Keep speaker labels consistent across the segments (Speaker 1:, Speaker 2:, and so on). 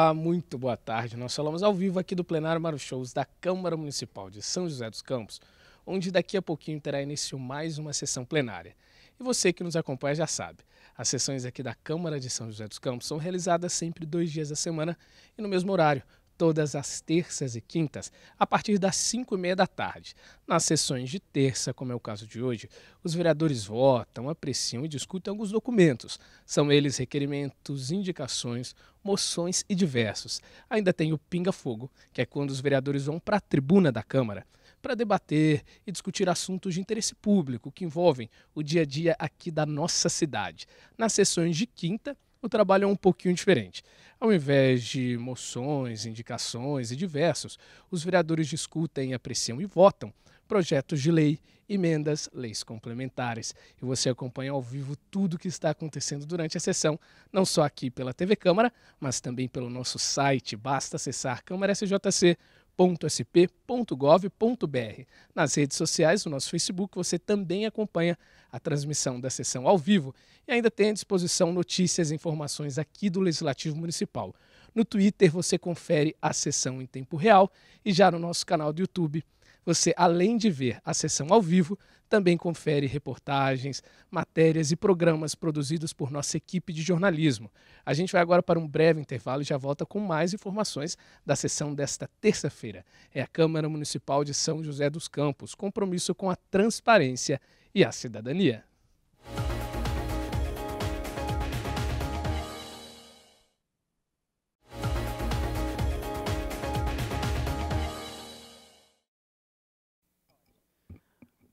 Speaker 1: Olá, muito boa tarde. Nós falamos ao vivo aqui do plenário Maro Shows da Câmara Municipal de São José dos Campos, onde daqui a pouquinho terá início mais uma sessão plenária. E você que nos acompanha já sabe, as sessões aqui da Câmara de São José dos Campos são realizadas sempre dois dias da semana e no mesmo horário, todas as terças e quintas, a partir das 5 e meia da tarde. Nas sessões de terça, como é o caso de hoje, os vereadores votam, apreciam e discutem alguns documentos. São eles requerimentos, indicações moções e diversos. Ainda tem o Pinga Fogo, que é quando os vereadores vão para a tribuna da Câmara para debater e discutir assuntos de interesse público que envolvem o dia a dia aqui da nossa cidade. Nas sessões de quinta, o trabalho é um pouquinho diferente. Ao invés de moções, indicações e diversos, os vereadores discutem, apreciam e votam projetos de lei, emendas, leis complementares. E você acompanha ao vivo tudo o que está acontecendo durante a sessão, não só aqui pela TV Câmara, mas também pelo nosso site. Basta acessar câmarasjc.sp.gov.br. Nas redes sociais, no nosso Facebook, você também acompanha a transmissão da sessão ao vivo e ainda tem à disposição notícias e informações aqui do Legislativo Municipal. No Twitter você confere a sessão em tempo real e já no nosso canal do YouTube você, além de ver a sessão ao vivo, também confere reportagens, matérias e programas produzidos por nossa equipe de jornalismo. A gente vai agora para um breve intervalo e já volta com mais informações da sessão desta terça-feira. É a Câmara Municipal de São José dos Campos, compromisso com a transparência e a cidadania.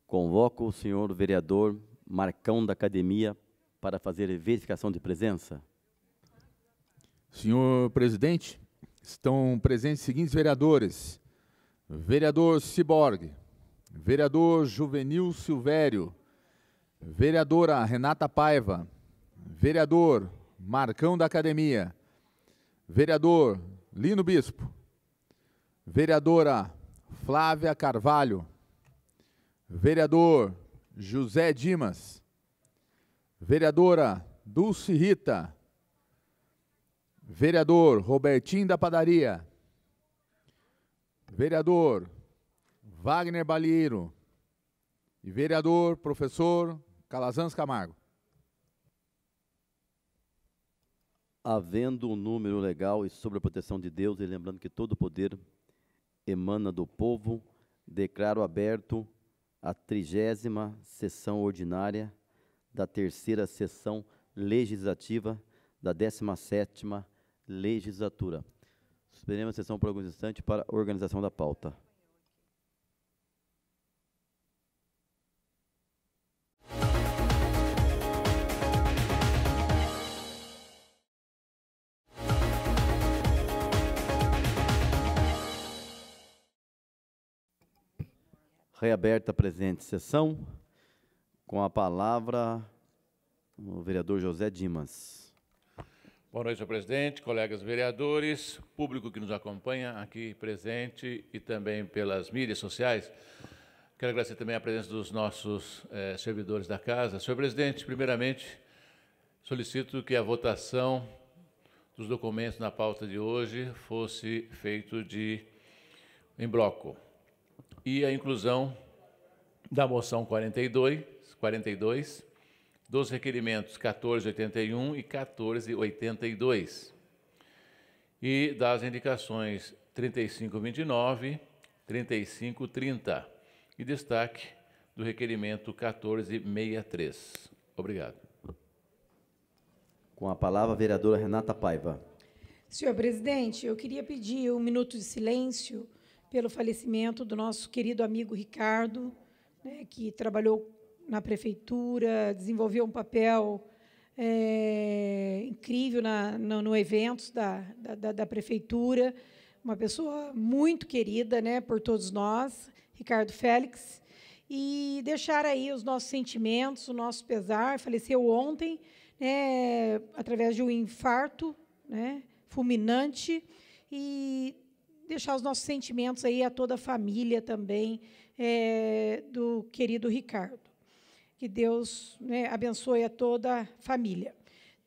Speaker 2: Convoco o senhor vereador Marcão da Academia para fazer
Speaker 3: verificação de presença. Senhor presidente, estão presentes os seguintes vereadores: vereador Ciborgue, vereador Juvenil Silvério, vereadora Renata Paiva, vereador Marcão da Academia, vereador Lino Bispo, vereadora Flávia Carvalho, Vereador José Dimas. Vereadora Dulce Rita. Vereador Robertinho da Padaria. Vereador Wagner Balieiro. E vereador, professor Calazans Camargo.
Speaker 2: Havendo um número legal e sobre a proteção de Deus, e lembrando que todo o poder emana do povo, declaro aberto a trigésima sessão ordinária da terceira sessão legislativa da 17ª legislatura. Suspenderemos a sessão por alguns instantes para organização da pauta. Reaberta a presente sessão com a palavra o vereador José Dimas.
Speaker 1: Boa noite, senhor presidente, colegas vereadores, público que nos acompanha aqui presente e também pelas mídias sociais. Quero agradecer também a presença dos nossos eh, servidores da casa. Senhor presidente, primeiramente, solicito que a votação dos documentos na pauta de hoje fosse feito de em bloco e a inclusão da moção 42, 42 dos requerimentos 1481 e 1482 e das indicações 3529, 3530 e destaque do requerimento 1463. Obrigado.
Speaker 2: Com a palavra, a vereadora Renata Paiva.
Speaker 4: Senhor presidente, eu queria pedir um minuto de silêncio pelo falecimento do nosso querido amigo Ricardo, né, que trabalhou na prefeitura, desenvolveu um papel é, incrível na, no, no eventos da, da, da, prefeitura, uma pessoa muito querida né, por todos nós, Ricardo Félix, e deixar aí os nossos sentimentos, o nosso pesar. Faleceu ontem, né, através de um infarto né, fulminante, e deixar os nossos sentimentos aí a toda a família também é, do querido Ricardo. Que Deus né, abençoe a toda a família.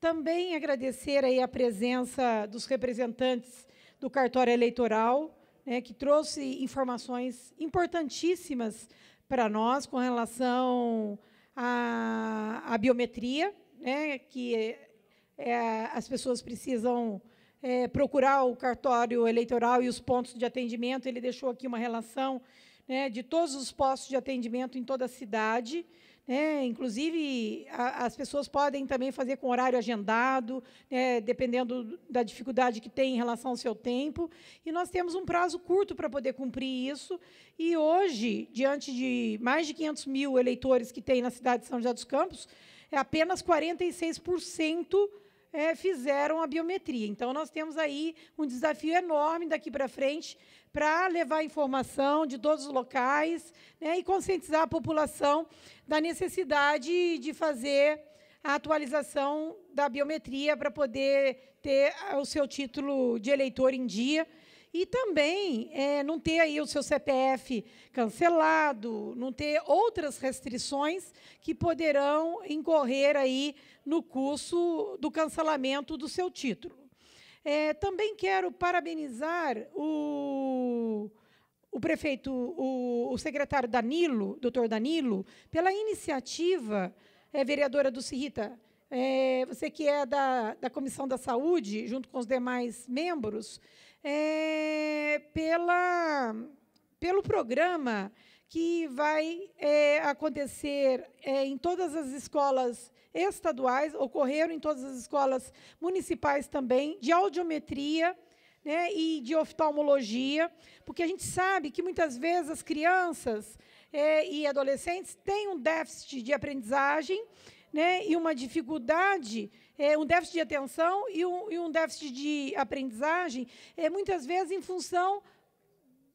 Speaker 4: Também agradecer aí a presença dos representantes do cartório eleitoral, né, que trouxe informações importantíssimas para nós com relação à, à biometria, né, que é, é as pessoas precisam é, procurar o cartório eleitoral e os pontos de atendimento. Ele deixou aqui uma relação né, de todos os postos de atendimento em toda a cidade. Né? Inclusive, a, as pessoas podem também fazer com horário agendado, né, dependendo da dificuldade que tem em relação ao seu tempo. E nós temos um prazo curto para poder cumprir isso. E hoje, diante de mais de 500 mil eleitores que tem na cidade de São José dos Campos, é apenas 46% é, fizeram a biometria. Então, nós temos aí um desafio enorme daqui para frente para levar informação de todos os locais né, e conscientizar a população da necessidade de fazer a atualização da biometria para poder ter ah, o seu título de eleitor em dia e também é, não ter aí o seu CPF cancelado, não ter outras restrições que poderão incorrer aí no curso do cancelamento do seu título. É, também quero parabenizar o, o prefeito, o, o secretário Danilo, doutor Danilo, pela iniciativa, é, vereadora do Cirrita, é, você que é da, da Comissão da Saúde, junto com os demais membros, é, pela, pelo programa que vai é, acontecer é, em todas as escolas estaduais, ocorreram em todas as escolas municipais também, de audiometria né, e de oftalmologia, porque a gente sabe que muitas vezes as crianças é, e adolescentes têm um déficit de aprendizagem né, e uma dificuldade é, um déficit de atenção e um, e um déficit de aprendizagem, é, muitas vezes em função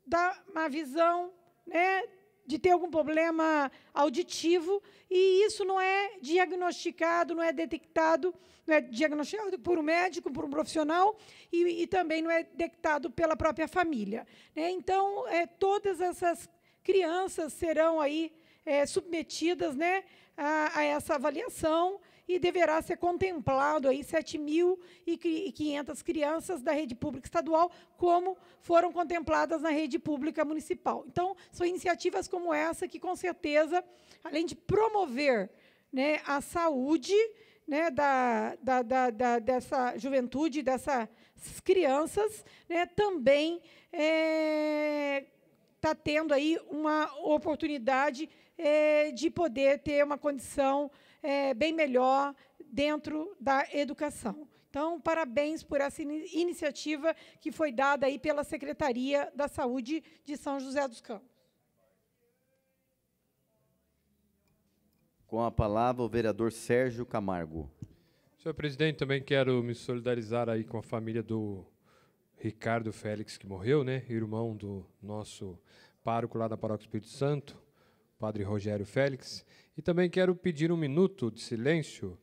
Speaker 4: da má visão, né, de ter algum problema auditivo, e isso não é diagnosticado, não é detectado, não é diagnosticado por um médico, por um profissional, e, e também não é detectado pela própria família. Né? Então, é, todas essas crianças serão aí é, submetidas né, a, a, essa avaliação e deverá ser contemplado aí 7.500 crianças da rede pública estadual, como foram contempladas na rede pública municipal. Então, são iniciativas como essa que, com certeza, além de promover né, a saúde né, da, da, da, da, dessa juventude, dessas crianças, né, também está é, tá tendo aí uma oportunidade é, de poder ter uma condição é, bem melhor dentro da educação. Então, parabéns por essa iniciativa que foi dada aí pela Secretaria da Saúde de São José dos Campos.
Speaker 2: Com a palavra, o vereador Sérgio Camargo.
Speaker 5: Senhor presidente, também quero me solidarizar aí com a família do Ricardo Félix, que morreu, né? irmão do nosso pároco lá da Paróquia Espírito Santo, Padre Rogério Félix, e também quero pedir um minuto de silêncio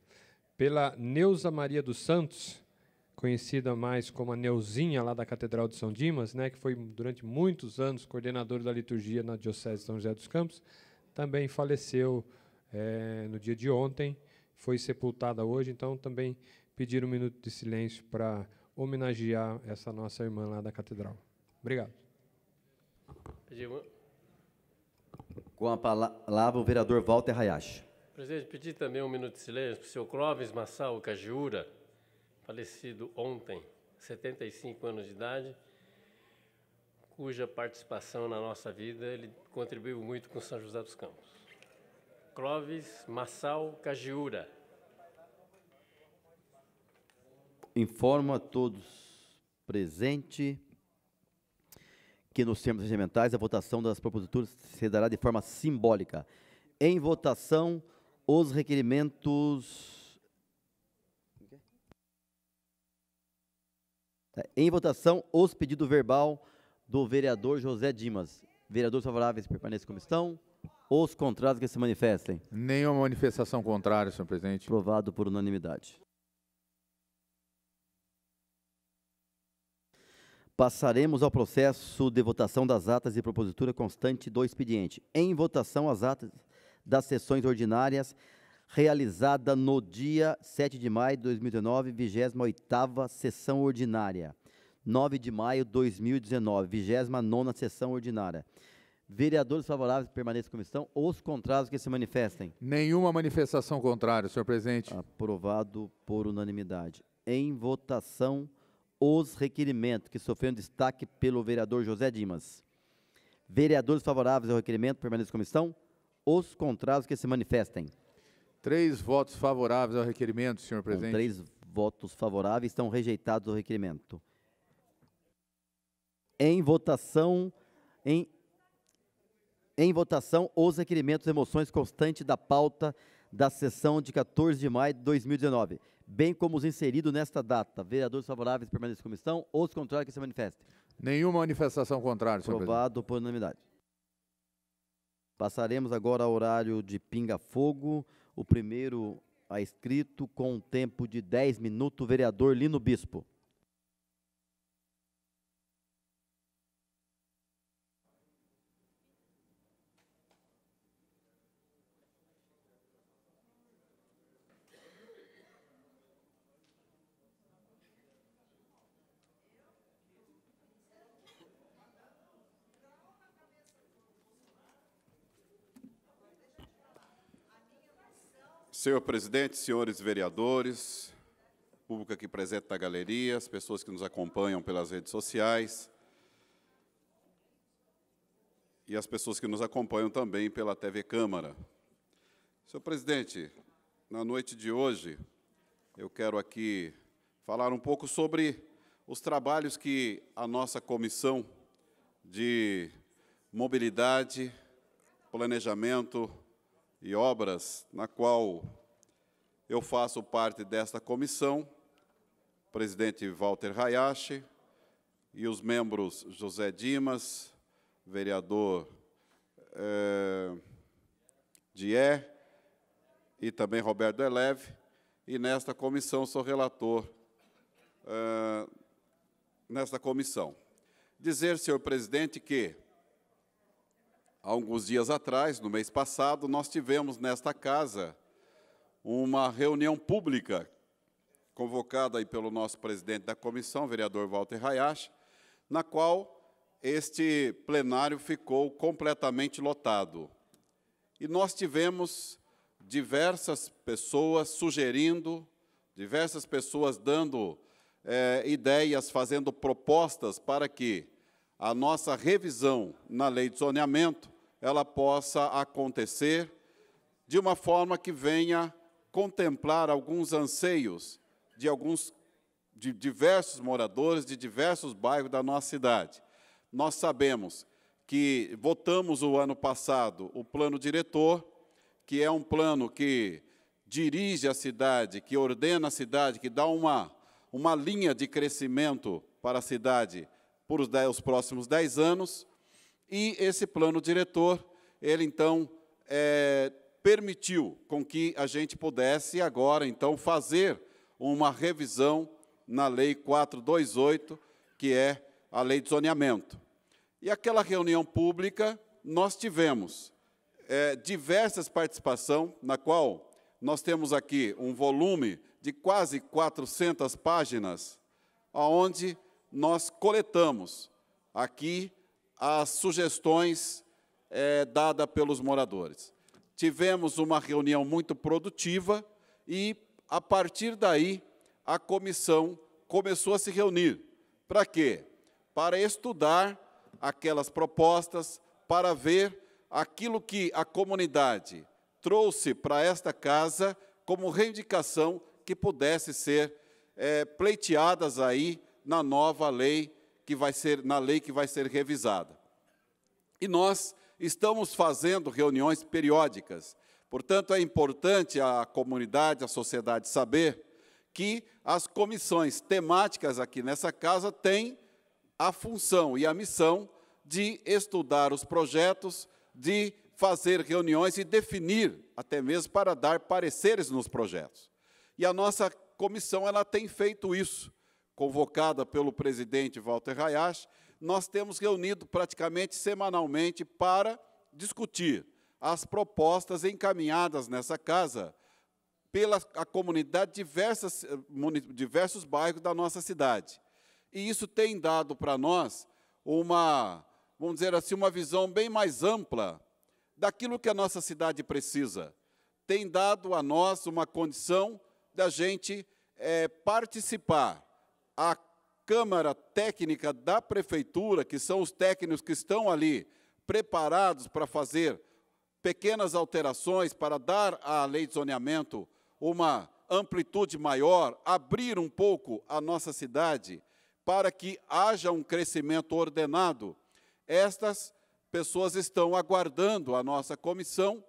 Speaker 5: pela Neuza Maria dos Santos, conhecida mais como a Neuzinha lá da Catedral de São Dimas, né, que foi durante muitos anos coordenadora da liturgia na Diocese de São José dos Campos, também faleceu é, no dia de ontem, foi sepultada hoje, então também pedir um minuto de silêncio para homenagear essa nossa irmã lá da Catedral.
Speaker 2: Obrigado. Com a palavra, o vereador Walter Hayashi.
Speaker 1: Presidente, pedi também um minuto de silêncio para o senhor Clóvis Massal Cajiura, falecido ontem, 75 anos de idade, cuja participação na nossa vida ele contribuiu muito com São José dos Campos. Clóvis Massal Cajiura.
Speaker 2: Informo a todos presentes que nos termos regimentais a votação das proposituras se dará de forma simbólica. Em votação, os requerimentos... Tá. Em votação, os pedidos verbal do vereador José Dimas. Vereadores favoráveis permaneçam como estão. Os contrários que se manifestem. Nenhuma manifestação contrária, senhor presidente. Aprovado por unanimidade. Passaremos ao processo de votação das atas de propositura constante do expediente. Em votação, as atas das sessões ordinárias realizada no dia 7 de maio de 2019, 28ª sessão ordinária. 9 de maio de 2019, 29ª sessão ordinária. Vereadores favoráveis que permaneçam como estão, os contrários que se manifestem. Nenhuma manifestação contrária, senhor presidente. Aprovado por unanimidade. Em votação, os requerimentos que sofreram destaque pelo vereador José Dimas. Vereadores favoráveis ao requerimento permaneçam em comissão. Os contrários que se manifestem. Três votos favoráveis ao requerimento, senhor presidente. Com três votos favoráveis estão rejeitados o requerimento. Em votação, em, em votação, os requerimentos e moções constantes da pauta da sessão de 14 de maio de 2019 bem como os inseridos nesta data. Vereadores favoráveis permaneçam como estão, os contrários que se manifestem. Nenhuma manifestação contrária, senhor Aprovado por unanimidade. Passaremos agora ao horário de pinga-fogo. O primeiro a escrito, com um tempo de 10 minutos, vereador Lino Bispo.
Speaker 6: Senhor presidente, senhores vereadores, público aqui presente na galeria, as pessoas que nos acompanham pelas redes sociais e as pessoas que nos acompanham também pela TV Câmara. Senhor presidente, na noite de hoje, eu quero aqui falar um pouco sobre os trabalhos que a nossa comissão de mobilidade, planejamento e Obras, na qual eu faço parte desta comissão, presidente Walter Hayashi e os membros José Dimas, vereador eh, Dié e também Roberto Eleve, e nesta comissão sou relator eh, nesta comissão. Dizer, senhor presidente, que alguns dias atrás, no mês passado, nós tivemos nesta casa uma reunião pública convocada aí pelo nosso presidente da comissão, vereador Walter Hayashi, na qual este plenário ficou completamente lotado. E nós tivemos diversas pessoas sugerindo, diversas pessoas dando é, ideias, fazendo propostas para que a nossa revisão na lei de zoneamento ela possa acontecer de uma forma que venha contemplar alguns anseios de alguns de diversos moradores de diversos bairros da nossa cidade. Nós sabemos que votamos o ano passado o plano diretor, que é um plano que dirige a cidade, que ordena a cidade, que dá uma, uma linha de crescimento para a cidade por os, dez, os próximos dez anos. E esse plano diretor, ele então é, permitiu com que a gente pudesse agora então fazer uma revisão na Lei 428, que é a Lei de Zoneamento. E aquela reunião pública nós tivemos é, diversas participação, na qual nós temos aqui um volume de quase 400 páginas, aonde nós coletamos aqui às sugestões é, eh, dadas pelos moradores. Tivemos uma reunião muito produtiva e, a partir daí, a comissão começou a se reunir. Para quê? Para estudar aquelas propostas, para ver aquilo que a comunidade trouxe para esta casa como reivindicação que pudesse ser é, pleiteadas aí na nova lei que vai ser na lei que vai ser revisada. E nós estamos fazendo reuniões periódicas. Portanto, é importante a comunidade, a sociedade saber que as comissões temáticas aqui nessa casa têm a função e a missão de estudar os projetos, de fazer reuniões e definir, até mesmo para dar pareceres nos projetos. E a nossa comissão ela tem feito isso convocada pelo presidente Walter Hayashi, nós temos reunido praticamente semanalmente para discutir as propostas encaminhadas nessa casa pela a comunidade diversas, eh, diversos bairros da nossa cidade. E isso tem dado para nós uma, vamos dizer assim, uma visão bem mais ampla daquilo que a nossa cidade precisa. Tem dado a nós uma condição da gente é, participar a Câmara Técnica da Prefeitura, que são os técnicos que estão ali preparados para fazer pequenas alterações, para dar à lei de zoneamento uma amplitude maior, abrir um pouco a nossa cidade para que haja um crescimento ordenado. Estas pessoas estão aguardando a nossa comissão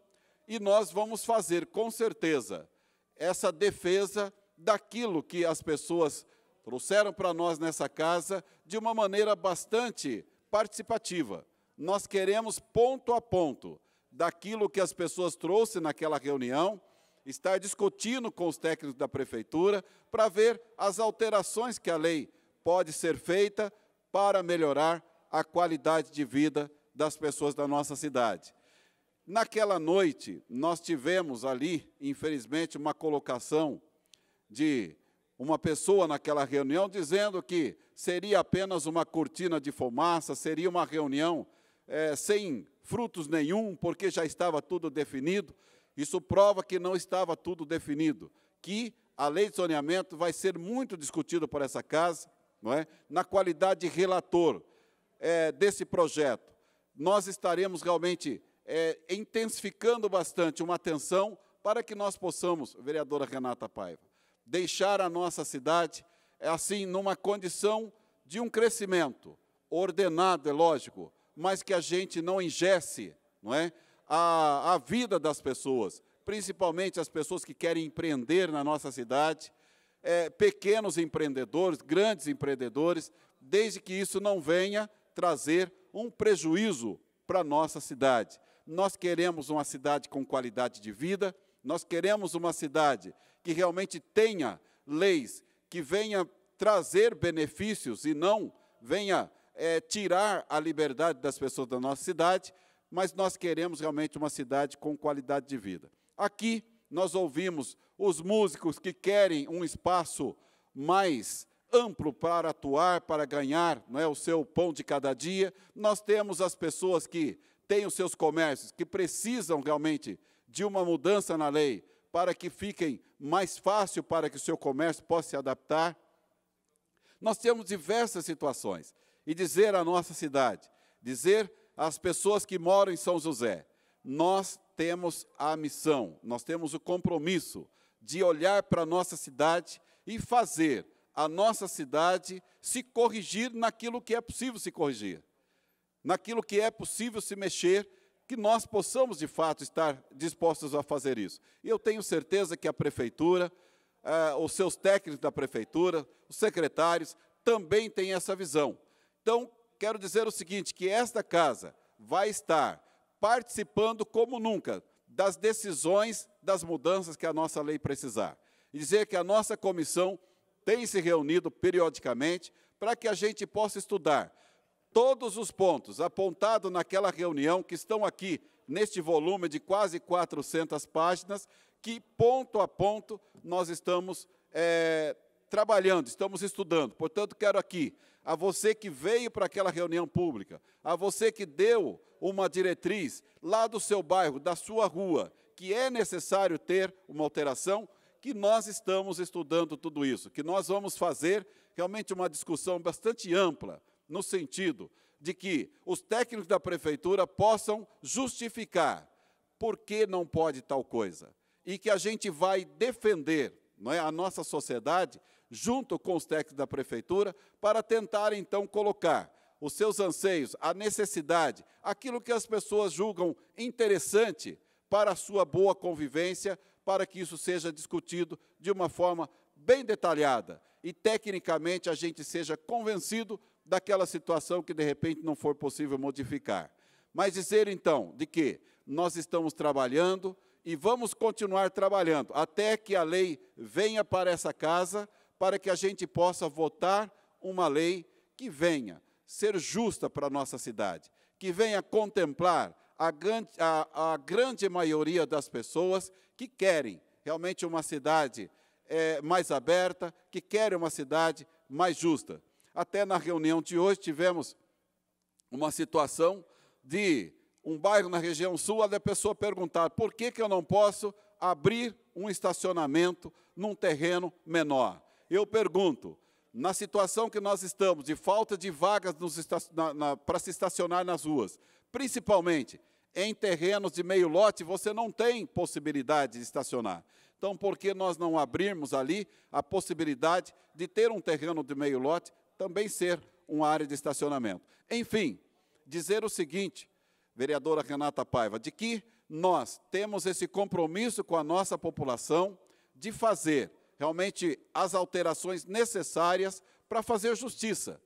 Speaker 6: e nós vamos fazer, com certeza, essa defesa daquilo que as pessoas trouxeram para nós nessa casa de uma maneira bastante participativa. Nós queremos ponto a ponto daquilo que as pessoas trouxeram naquela reunião, estar discutindo com os técnicos da prefeitura para ver as alterações que a lei pode ser feita para melhorar a qualidade de vida das pessoas da nossa cidade. Naquela noite, nós tivemos ali, infelizmente, uma colocação de uma pessoa naquela reunião dizendo que seria apenas uma cortina de fumaça, seria uma reunião é, sem frutos nenhum, porque já estava tudo definido. Isso prova que não estava tudo definido, que a lei de saneamento vai ser muito discutida por essa casa, não é? na qualidade de relator é, desse projeto. Nós estaremos realmente é, intensificando bastante uma atenção para que nós possamos, vereadora Renata Paiva, deixar a nossa cidade, é, assim, numa condição de um crescimento ordenado, é lógico, mas que a gente não ingesse não é, a, a vida das pessoas, principalmente as pessoas que querem empreender na nossa cidade, é, pequenos empreendedores, grandes empreendedores, desde que isso não venha trazer um prejuízo para a nossa cidade. Nós queremos uma cidade com qualidade de vida, nós queremos uma cidade que realmente tenha leis, que venha trazer benefícios e não venha é, tirar a liberdade das pessoas da nossa cidade, mas nós queremos realmente uma cidade com qualidade de vida. Aqui nós ouvimos os músicos que querem um espaço mais amplo para atuar, para ganhar não é, o seu pão de cada dia. Nós temos as pessoas que têm os seus comércios, que precisam realmente de uma mudança na lei, para que fiquem mais fácil para que o seu comércio possa se adaptar. Nós temos diversas situações. E dizer à nossa cidade, dizer às pessoas que moram em São José, nós temos a missão, nós temos o compromisso de olhar para a nossa cidade e fazer a nossa cidade se corrigir naquilo que é possível se corrigir, naquilo que é possível se mexer que nós possamos, de fato, estar dispostos a fazer isso. E eu tenho certeza que a prefeitura, eh, os seus técnicos da prefeitura, os secretários, também têm essa visão. Então, quero dizer o seguinte, que esta casa vai estar participando como nunca das decisões das mudanças que a nossa lei precisar. E dizer que a nossa comissão tem se reunido periodicamente para que a gente possa estudar todos os pontos apontados naquela reunião, que estão aqui neste volume de quase 400 páginas, que ponto a ponto nós estamos é, trabalhando, estamos estudando. Portanto, quero aqui, a você que veio para aquela reunião pública, a você que deu uma diretriz lá do seu bairro, da sua rua, que é necessário ter uma alteração, que nós estamos estudando tudo isso, que nós vamos fazer realmente uma discussão bastante ampla no sentido de que os técnicos da prefeitura possam justificar por que não pode tal coisa e que a gente vai defender não é, a nossa sociedade junto com os técnicos da prefeitura para tentar então colocar os seus anseios, a necessidade, aquilo que as pessoas julgam interessante para a sua boa convivência, para que isso seja discutido de uma forma bem detalhada e tecnicamente a gente seja convencido daquela situação que de repente não for possível modificar. Mas dizer então de que nós estamos trabalhando e vamos continuar trabalhando até que a lei venha para essa casa para que a gente possa votar uma lei que venha ser justa para a nossa cidade, que venha contemplar a grande, a, a grande maioria das pessoas que querem realmente uma cidade é, mais aberta, que querem uma cidade mais justa. Até na reunião de hoje tivemos uma situação de um bairro na região sul, a pessoa perguntar por que, que eu não posso abrir um estacionamento num terreno menor. Eu pergunto, na situação que nós estamos, de falta de vagas para se estacionar nas ruas, principalmente em terrenos de meio lote, você não tem possibilidade de estacionar. Então, por que nós não abrirmos ali a possibilidade de ter um terreno de meio lote também ser uma área de estacionamento. Enfim, dizer o seguinte, vereadora Renata Paiva, de que nós temos esse compromisso com a nossa população de fazer realmente as alterações necessárias para fazer justiça,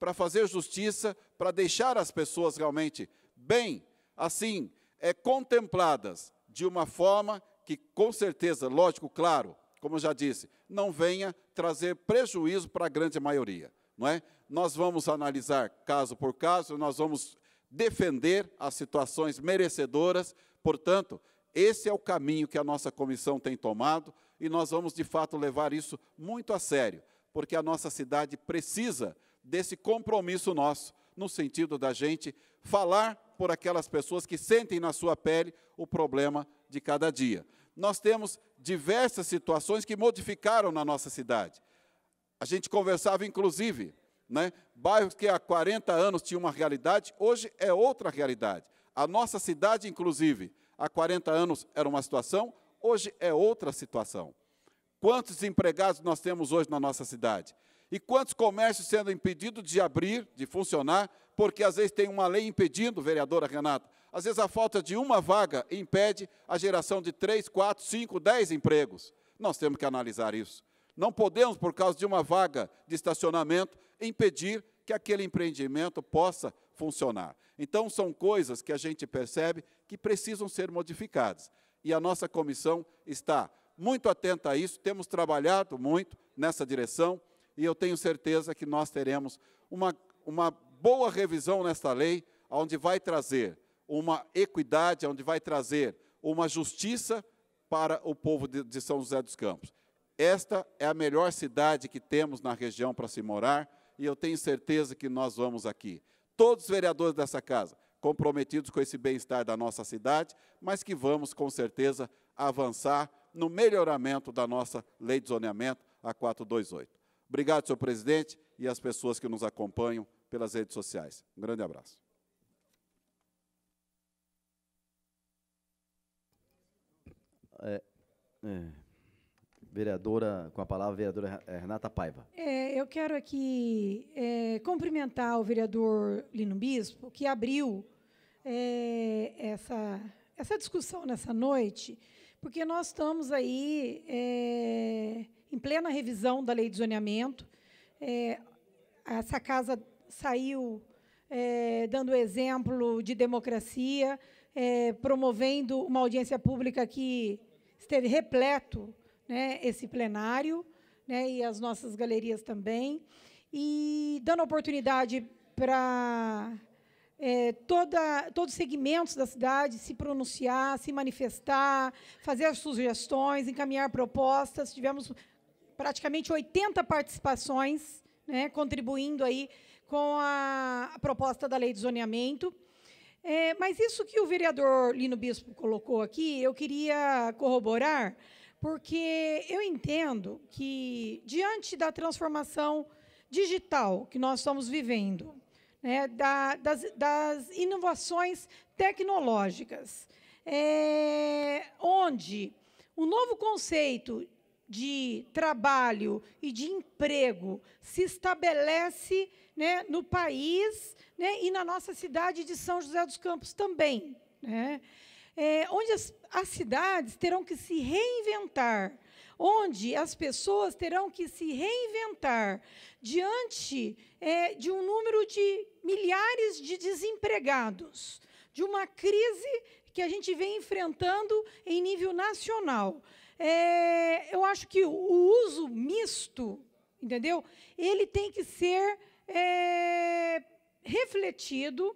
Speaker 6: para fazer justiça, para deixar as pessoas realmente bem, assim, é, contempladas de uma forma que, com certeza, lógico, claro, como já disse, não venha trazer prejuízo para a grande maioria não é? Nós vamos analisar caso por caso, nós vamos defender as situações merecedoras. Portanto, esse é o caminho que a nossa comissão tem tomado e nós vamos de fato levar isso muito a sério, porque a nossa cidade precisa desse compromisso nosso no sentido da gente falar por aquelas pessoas que sentem na sua pele o problema de cada dia. Nós temos diversas situações que modificaram na nossa cidade. A gente conversava, inclusive, né, bairros que há 40 anos tinham uma realidade, hoje é outra realidade. A nossa cidade, inclusive, há 40 anos era uma situação, hoje é outra situação. Quantos desempregados nós temos hoje na nossa cidade? E quantos comércios sendo impedidos de abrir, de funcionar, porque às vezes tem uma lei impedindo, vereadora Renata, às vezes a falta de uma vaga impede a geração de 3, 4, 5, 10 empregos. Nós temos que analisar isso. Não podemos, por causa de uma vaga de estacionamento, impedir que aquele empreendimento possa funcionar. Então, são coisas que a gente percebe que precisam ser modificadas. E a nossa comissão está muito atenta a isso, temos trabalhado muito nessa direção e eu tenho certeza que nós teremos uma, uma boa revisão nesta lei, onde vai trazer uma equidade, onde vai trazer uma justiça para o povo de, de São José dos Campos. Esta é a melhor cidade que temos na região para se morar e eu tenho certeza que nós vamos aqui. Todos os vereadores dessa casa comprometidos com esse bem-estar da nossa cidade, mas que vamos com certeza avançar no melhoramento da nossa lei de zoneamento, a 428. Obrigado, senhor presidente, e as pessoas que nos acompanham pelas redes sociais. Um grande abraço.
Speaker 2: É, é vereadora, com a palavra, vereadora eh, Renata Paiva.
Speaker 4: É, eu quero aqui é, cumprimentar o vereador Lino Bispo, que abriu é, essa, essa discussão nessa noite, porque nós estamos aí é, em plena revisão da lei de zoneamento. É, essa casa saiu é, dando exemplo de democracia, promovendo uma audiência pública que esteve repleto né, esse plenário né, e as nossas galerias também, e dando oportunidade para é, todos os segmentos da cidade se pronunciar, se manifestar, fazer sugestões, encaminhar propostas. Tivemos praticamente 80 participações, né, contribuindo aí com a, a, proposta da lei de zoneamento. É, mas isso que o vereador Lino Bispo colocou aqui, eu queria corroborar, porque eu entendo que, diante da transformação digital que nós estamos vivendo, né, da, das, das, inovações tecnológicas, é, onde o novo conceito de trabalho e de emprego se estabelece né, no país né, e na nossa cidade de São José dos Campos também, né, é, onde as as cidades terão que se reinventar, onde as pessoas terão que se reinventar diante é, de um número de milhares de desempregados, de uma crise que a gente vem enfrentando em nível nacional. É, eu acho que o uso misto, entendeu? Ele tem que ser é, refletido,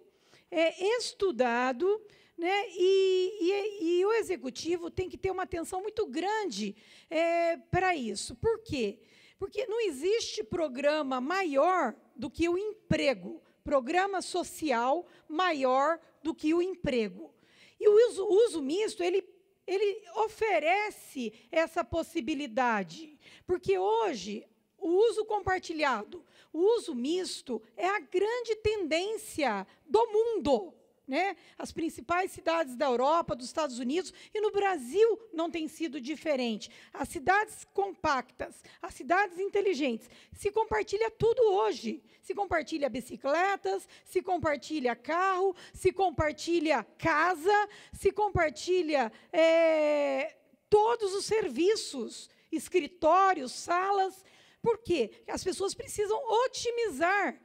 Speaker 4: é, estudado né? E, e, e o executivo tem que ter uma atenção muito grande é, para isso. Por quê? Porque não existe programa maior do que o emprego, programa social maior do que o emprego. E o uso, uso misto, ele ele oferece essa possibilidade, porque hoje o uso compartilhado, o uso misto é a grande tendência do mundo né, as principais cidades da Europa, dos Estados Unidos, e no Brasil não tem sido diferente. As cidades compactas, as cidades inteligentes, se compartilha tudo hoje. Se compartilha bicicletas, se compartilha carro, se compartilha casa, se compartilha é, todos os serviços, escritórios, salas. Por quê? As pessoas precisam otimizar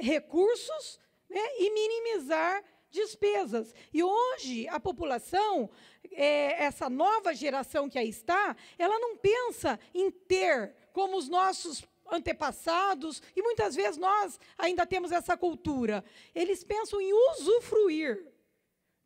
Speaker 4: recursos né, e minimizar despesas. E hoje, a população, é, essa nova geração que aí está, ela não pensa em ter como os nossos antepassados, e muitas vezes nós ainda temos essa cultura. Eles pensam em usufruir.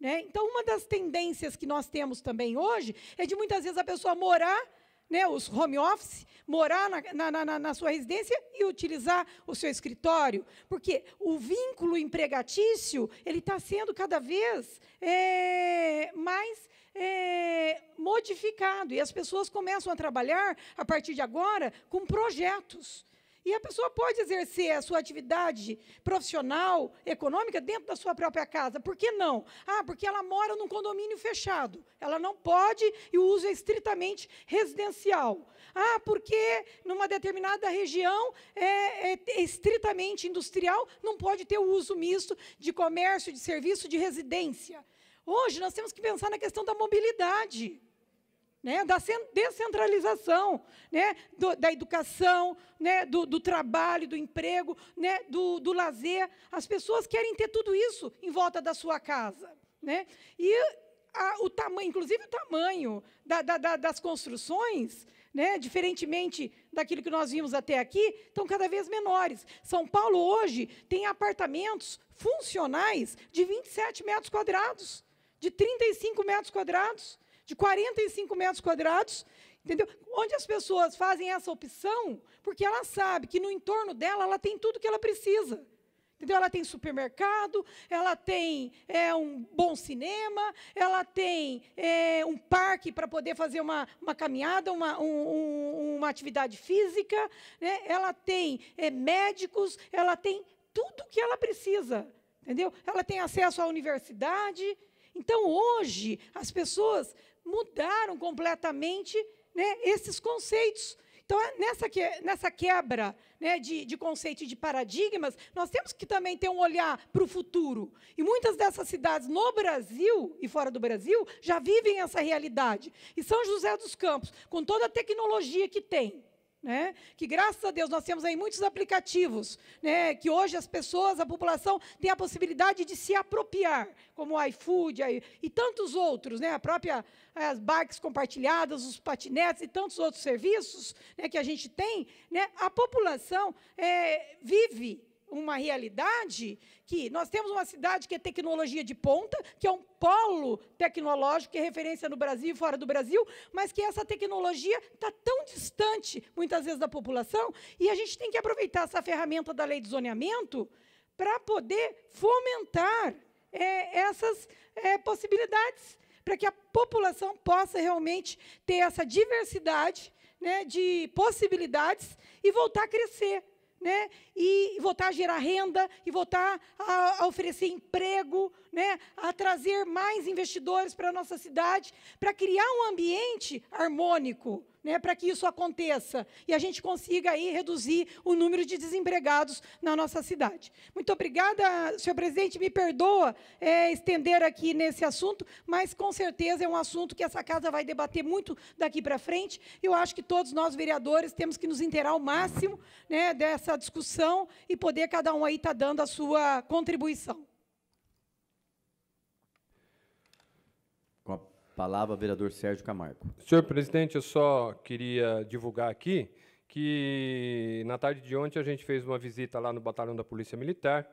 Speaker 4: Né? Então, uma das tendências que nós temos também hoje é de muitas vezes a pessoa morar né, os home office, morar na, na, na, na, sua residência e utilizar o seu escritório, porque o vínculo empregatício ele está sendo cada vez é, mais é, modificado e as pessoas começam a trabalhar a partir de agora com projetos. E a pessoa pode exercer a sua atividade profissional, econômica, dentro da sua própria casa. Por que não? Ah, porque ela mora num condomínio fechado. Ela não pode e o uso é estritamente residencial. Ah, porque numa determinada região é, é, é estritamente industrial, não pode ter o uso misto de comércio, de serviço, de residência. Hoje nós temos que pensar na questão da mobilidade né, da descentralização, né, do, da educação, né, do, do, trabalho, do emprego, né, do, do, lazer. As pessoas querem ter tudo isso em volta da sua casa. Né? E a, o tamanho, inclusive o tamanho da, da, da, das construções, né, diferentemente daquilo que nós vimos até aqui, estão cada vez menores. São Paulo hoje tem apartamentos funcionais de 27 metros quadrados, de 35 metros quadrados de 45 metros quadrados, entendeu? Onde as pessoas fazem essa opção porque ela sabe que no entorno dela ela tem tudo que ela precisa. Entendeu? Ela tem supermercado, ela tem é, um bom cinema, ela tem é, um parque para poder fazer uma, uma caminhada, uma, um, uma atividade física, né? ela tem é, médicos, ela tem tudo que ela precisa. Entendeu? Ela tem acesso à universidade. Então, hoje, as pessoas mudaram completamente né, esses conceitos. Então, é nessa, que, nessa quebra né, de, de conceito e de paradigmas, nós temos que também ter um olhar para o futuro. E muitas dessas cidades no Brasil e fora do Brasil já vivem essa realidade. E São José dos Campos, com toda a tecnologia que tem, né? Que graças a Deus nós temos aí muitos aplicativos, né? Que hoje as pessoas, a população tem a possibilidade de se apropriar, como o iFood e tantos outros, né? A própria as bikes compartilhadas, os patinetes e tantos outros serviços, né? Que a gente tem, né? A população é, vive uma realidade que nós temos uma cidade que é tecnologia de ponta, que é um polo tecnológico, que é referência no Brasil e fora do Brasil, mas que essa tecnologia está tão distante, muitas vezes, da população, e a gente tem que aproveitar essa ferramenta da lei de zoneamento para poder fomentar é, essas é, possibilidades, para que a população possa realmente ter essa diversidade né, de possibilidades e voltar a crescer né? E voltar a gerar renda, e voltar a, a oferecer emprego, né? A trazer mais investidores para a nossa cidade, para criar um ambiente harmônico, né, para que isso aconteça e a gente consiga aí reduzir o número de desempregados na nossa cidade. Muito obrigada, senhor presidente, me perdoa é, estender aqui nesse assunto, mas com certeza é um assunto que essa casa vai debater muito daqui para frente. Eu acho que todos nós vereadores temos que nos inteirar ao máximo, né, dessa discussão e poder cada um aí estar tá dando a sua contribuição.
Speaker 2: Palavra, vereador Sérgio Camargo.
Speaker 5: Senhor presidente, eu só queria divulgar aqui que na tarde de ontem a gente fez uma visita lá no batalhão da Polícia Militar,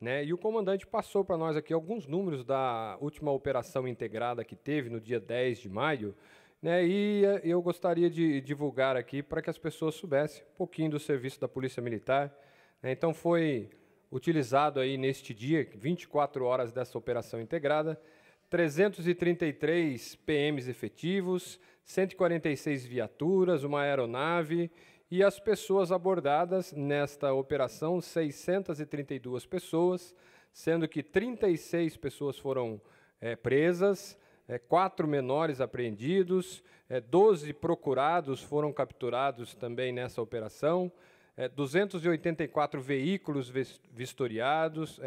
Speaker 5: né? E o comandante passou para nós aqui alguns números da última operação integrada que teve no dia 10 de maio, né? E eh, eu gostaria de divulgar aqui para que as pessoas soubessem um pouquinho do serviço da Polícia Militar. Né? Então foi utilizado aí neste dia 24 horas dessa operação integrada 333 PMs efetivos, 146 viaturas, uma aeronave e as pessoas abordadas nesta operação, 632 pessoas, sendo que 36 pessoas foram é, presas, é, quatro menores apreendidos, é, eh, 12 procurados foram capturados também nessa operação, é, 284 veículos vistoriados,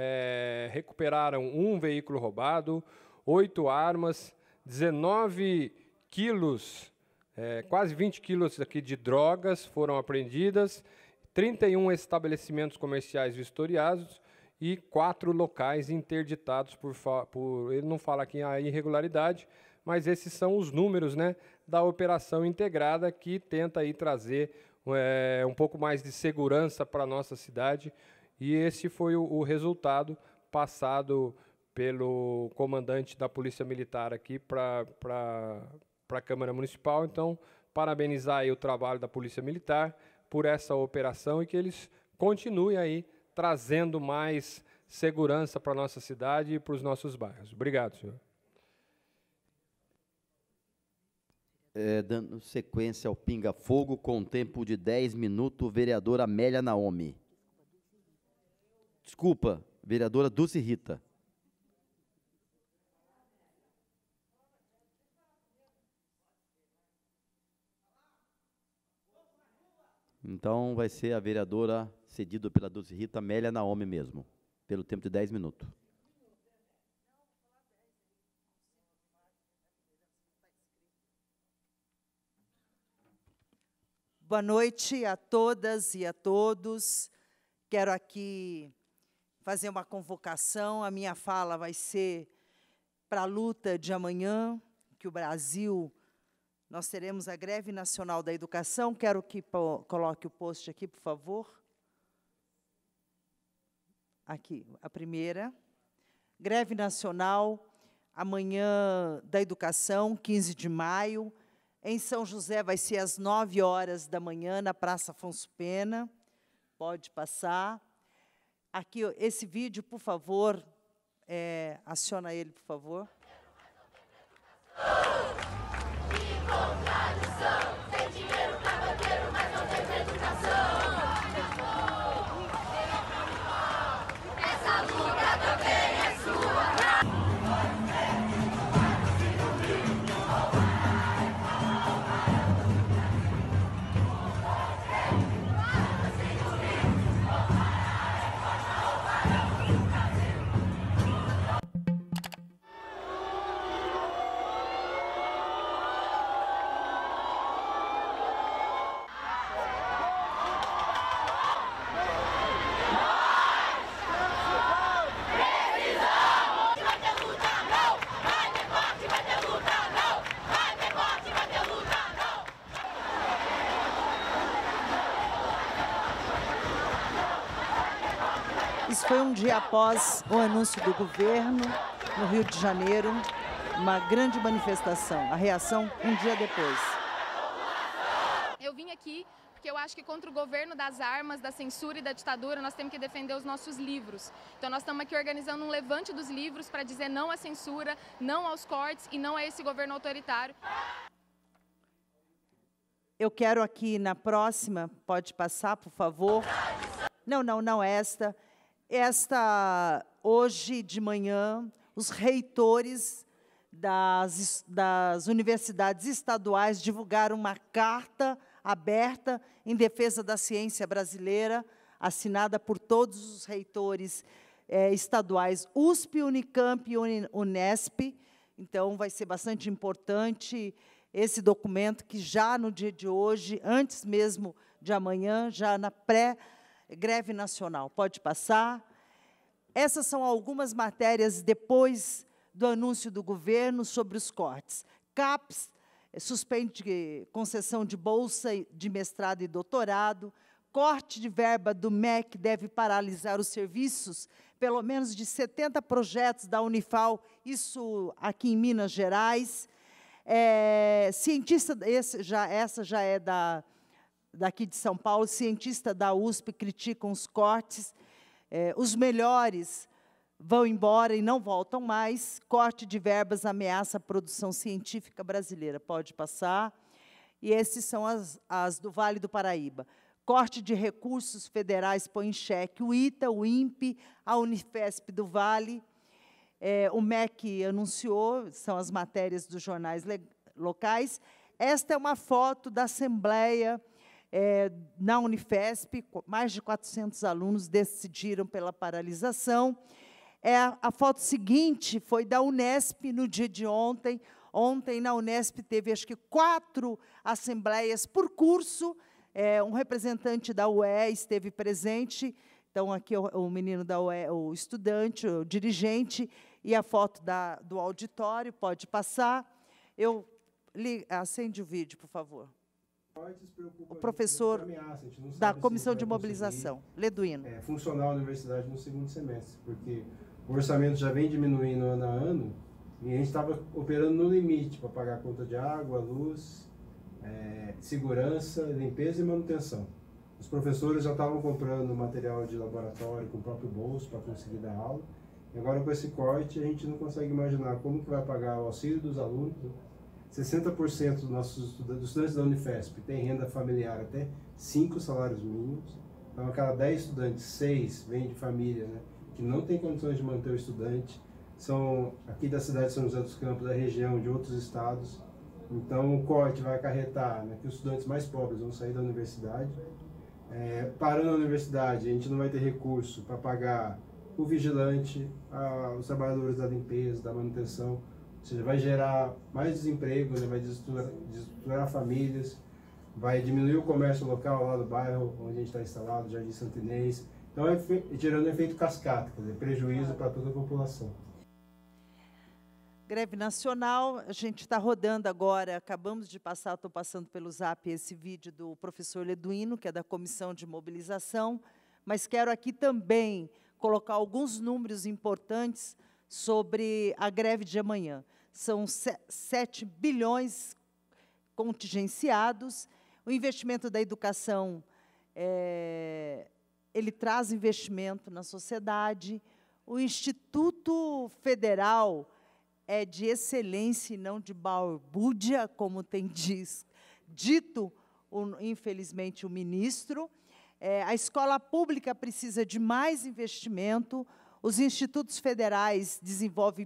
Speaker 5: recuperaram um veículo roubado, oito armas, 19 quilos, é, quase 20 quilos aqui de drogas foram apreendidas, 31 estabelecimentos comerciais vistoriados e quatro locais interditados por, por ele não fala aqui a irregularidade, mas esses são os números, né, da operação integrada que tenta aí trazer é, um pouco mais de segurança para a nossa cidade e esse foi o, o resultado passado pelo comandante da Polícia Militar aqui para a Câmara Municipal. Então, parabenizar aí o trabalho da Polícia Militar por essa operação e que eles continuem aí trazendo mais segurança para a nossa cidade e para os nossos bairros. Obrigado, senhor.
Speaker 2: É, dando sequência ao Pinga Fogo, com tempo de 10 minutos, vereadora Amélia Naomi. Desculpa, vereadora Dulce Rita. Então vai ser a vereadora cedida pela Dulce Rita Amélia Naomi mesmo, pelo tempo de 10 minutos.
Speaker 7: Boa noite a todas e a todos. Quero aqui fazer uma convocação. A minha fala vai ser para a luta de amanhã, que o Brasil nós teremos a greve nacional da educação. Quero que coloque o post aqui, por favor. Aqui, a primeira. Greve nacional amanhã da educação, 15 de maio. Em São José vai ser às 9 horas da manhã na Praça Afonso Pena. Pode passar. Aqui, esse vídeo, por favor, é, aciona ele, por favor. Oka. dia após o anúncio do governo no Rio de Janeiro, uma grande manifestação. A reação um dia depois.
Speaker 1: Eu vim aqui porque eu acho que contra o governo
Speaker 3: das armas, da censura e da ditadura, nós temos que defender os nossos livros. Então nós estamos aqui organizando um levante dos livros para dizer não à censura, não aos cortes e não a esse governo autoritário.
Speaker 7: Eu quero aqui na próxima, pode passar, por favor. Não, não, não esta. Esta hoje de manhã, os reitores das, das universidades estaduais divulgaram uma carta aberta em defesa da ciência brasileira, assinada por todos os reitores eh, estaduais USP, Unicamp e Unesp. Então, vai ser bastante importante esse documento que já no dia de hoje, antes mesmo de amanhã, já na pré greve nacional. Pode passar. Essas são algumas matérias depois do anúncio do governo sobre os cortes. CAPES eh, suspende concessão de bolsa de mestrado e doutorado. Corte de verba do MEC deve paralisar os serviços, pelo menos de 70 projetos da Unifal, isso aqui em Minas Gerais. É, cientista, esse já, essa já é da, daqui de São Paulo, cientistas da USP criticam os cortes, é, os melhores vão embora e não voltam mais, corte de verbas ameaça a produção científica brasileira. Pode passar. E esses são as, as do Vale do Paraíba. Corte de recursos federais põe em xeque o ITA, o INPE, a Unifesp do Vale. É, o MEC anunciou, são as matérias dos jornais locais. Esta é uma foto da Assembleia é, na Unifesp, mais de 400 alunos decidiram pela paralisação. É, a foto seguinte foi da Unesp no dia de ontem. Ontem, na Unesp, teve acho que quatro assembleias por curso. É, um representante da UE esteve presente. Então, aqui o, o menino da UE, o estudante, o dirigente, e a foto da, do auditório, pode passar. Eu li, acende o vídeo, por favor
Speaker 8: o professor da Comissão de Mobilização, Leduino. É, funcionar a universidade no segundo semestre, porque o orçamento já vem diminuindo ano a ano e a gente estava operando no limite para pagar a conta de água, luz, é, segurança, limpeza e manutenção. Os professores já estavam comprando material de laboratório com o próprio bolso para conseguir dar aula. E agora com esse corte a gente não consegue imaginar como que vai pagar o auxílio dos alunos, né? 60% dos nossos estudantes, dos estudantes da Unifesp tem renda familiar até 5 salários mínimos. Então, a cada 10 estudantes, 6 vêm de família né, que não tem condições de manter o estudante. São aqui da cidade de São José dos Campos, da região, de outros estados. Então, o corte vai acarretar né, que os estudantes mais pobres vão sair da universidade. É, parando a universidade, a gente não vai ter recurso para pagar o vigilante, a, os trabalhadores da limpeza, da manutenção. Ou seja, vai gerar mais desemprego, né? vai desestruturar, famílias, vai diminuir o comércio local lá do bairro onde a gente está instalado, Jardim Santinês. Então, é gerando efeito cascata, quer dizer, prejuízo para toda a população.
Speaker 7: Greve Nacional, a gente está rodando agora, acabamos de passar, estou passando pelo zap esse vídeo do professor Leduino, que é da Comissão de Mobilização, mas quero aqui também colocar alguns números importantes sobre a greve de amanhã. São 7 bilhões contingenciados. O investimento da educação, é, ele traz investimento na sociedade. O Instituto Federal é de excelência e não de balbúdia como tem diz, dito, o, infelizmente, o ministro. É, a escola pública precisa de mais investimento. Os institutos federais desenvolvem,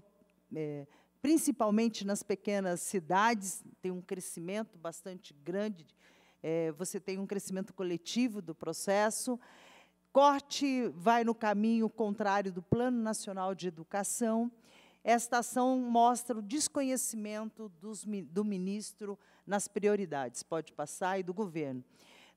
Speaker 7: é, principalmente nas pequenas cidades, tem um crescimento bastante grande, é, você tem um crescimento coletivo do processo. Corte vai no caminho contrário do Plano Nacional de Educação. Esta ação mostra o desconhecimento dos, do ministro nas prioridades, pode passar, e do governo.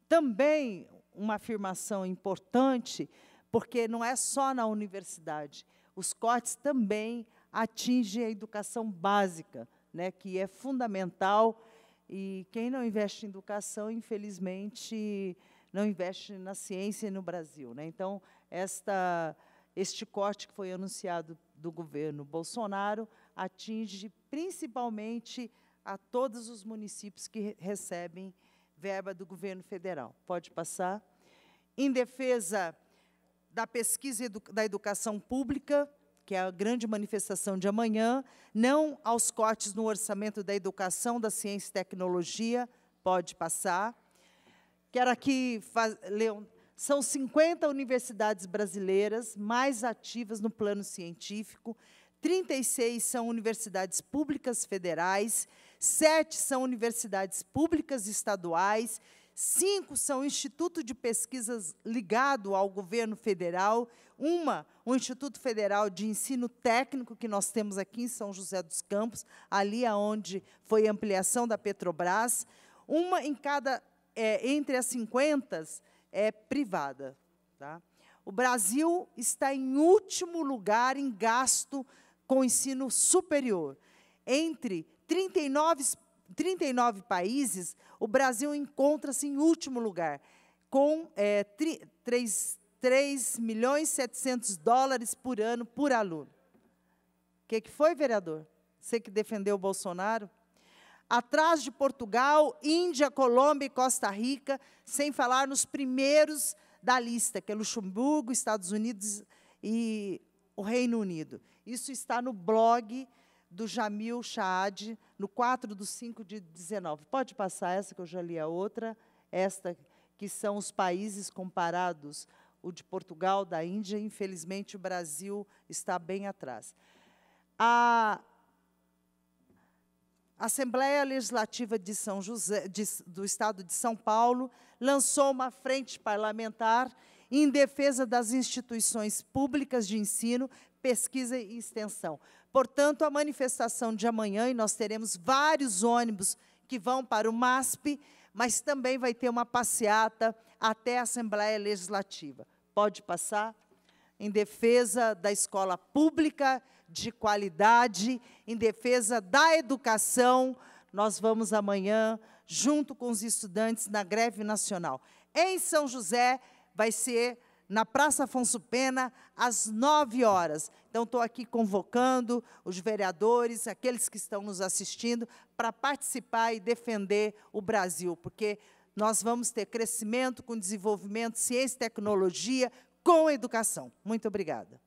Speaker 7: Também uma afirmação importante porque não é só na universidade. Os cortes também atingem a educação básica, né, que é fundamental. E quem não investe em educação, infelizmente, não investe na ciência no Brasil. Né? Então, esta, este corte que foi anunciado do governo Bolsonaro atinge principalmente a todos os municípios que recebem verba do governo federal. Pode passar. Em defesa da pesquisa da educação pública, que é a grande manifestação de amanhã, não aos cortes no orçamento da educação, da ciência e tecnologia, pode passar. Quero aqui ler são 50 universidades brasileiras mais ativas no plano científico, 36 são universidades públicas federais, 7 são universidades públicas estaduais Cinco são instituto de pesquisas ligado ao governo federal, uma, o Instituto Federal de Ensino Técnico, que nós temos aqui em São José dos Campos, ali onde foi a ampliação da Petrobras, uma em cada, é, entre as 50 é privada. Tá? O Brasil está em último lugar em gasto com ensino superior. Entre 39 39 países, o Brasil encontra-se em último lugar, com é, 3, 3 milhões 700 dólares por ano por aluno. O que, que foi, vereador? Você que defendeu o Bolsonaro? Atrás de Portugal, Índia, Colômbia e Costa Rica, sem falar nos primeiros da lista, que é Luxemburgo, Estados Unidos e o Reino Unido. Isso está no blog do Jamil Chaad, no 4 de 5 de 19. Pode passar essa, que eu já li a outra. Esta, que são os países comparados, o de Portugal, da Índia. Infelizmente, o Brasil está bem atrás. A Assembleia Legislativa de São José, de, do Estado de São Paulo lançou uma frente parlamentar em defesa das instituições públicas de ensino, pesquisa e extensão. Portanto, a manifestação de amanhã, e nós teremos vários ônibus que vão para o MASP, mas também vai ter uma passeata até a Assembleia Legislativa. Pode passar? Em defesa da escola pública de qualidade, em defesa da educação, nós vamos amanhã, junto com os estudantes, na greve nacional. Em São José, vai ser na Praça Afonso Pena, às 9 horas. Então, estou aqui convocando os vereadores, aqueles que estão nos assistindo, para participar e defender o Brasil, porque nós vamos ter crescimento com desenvolvimento, ciência e tecnologia, com educação. Muito obrigada.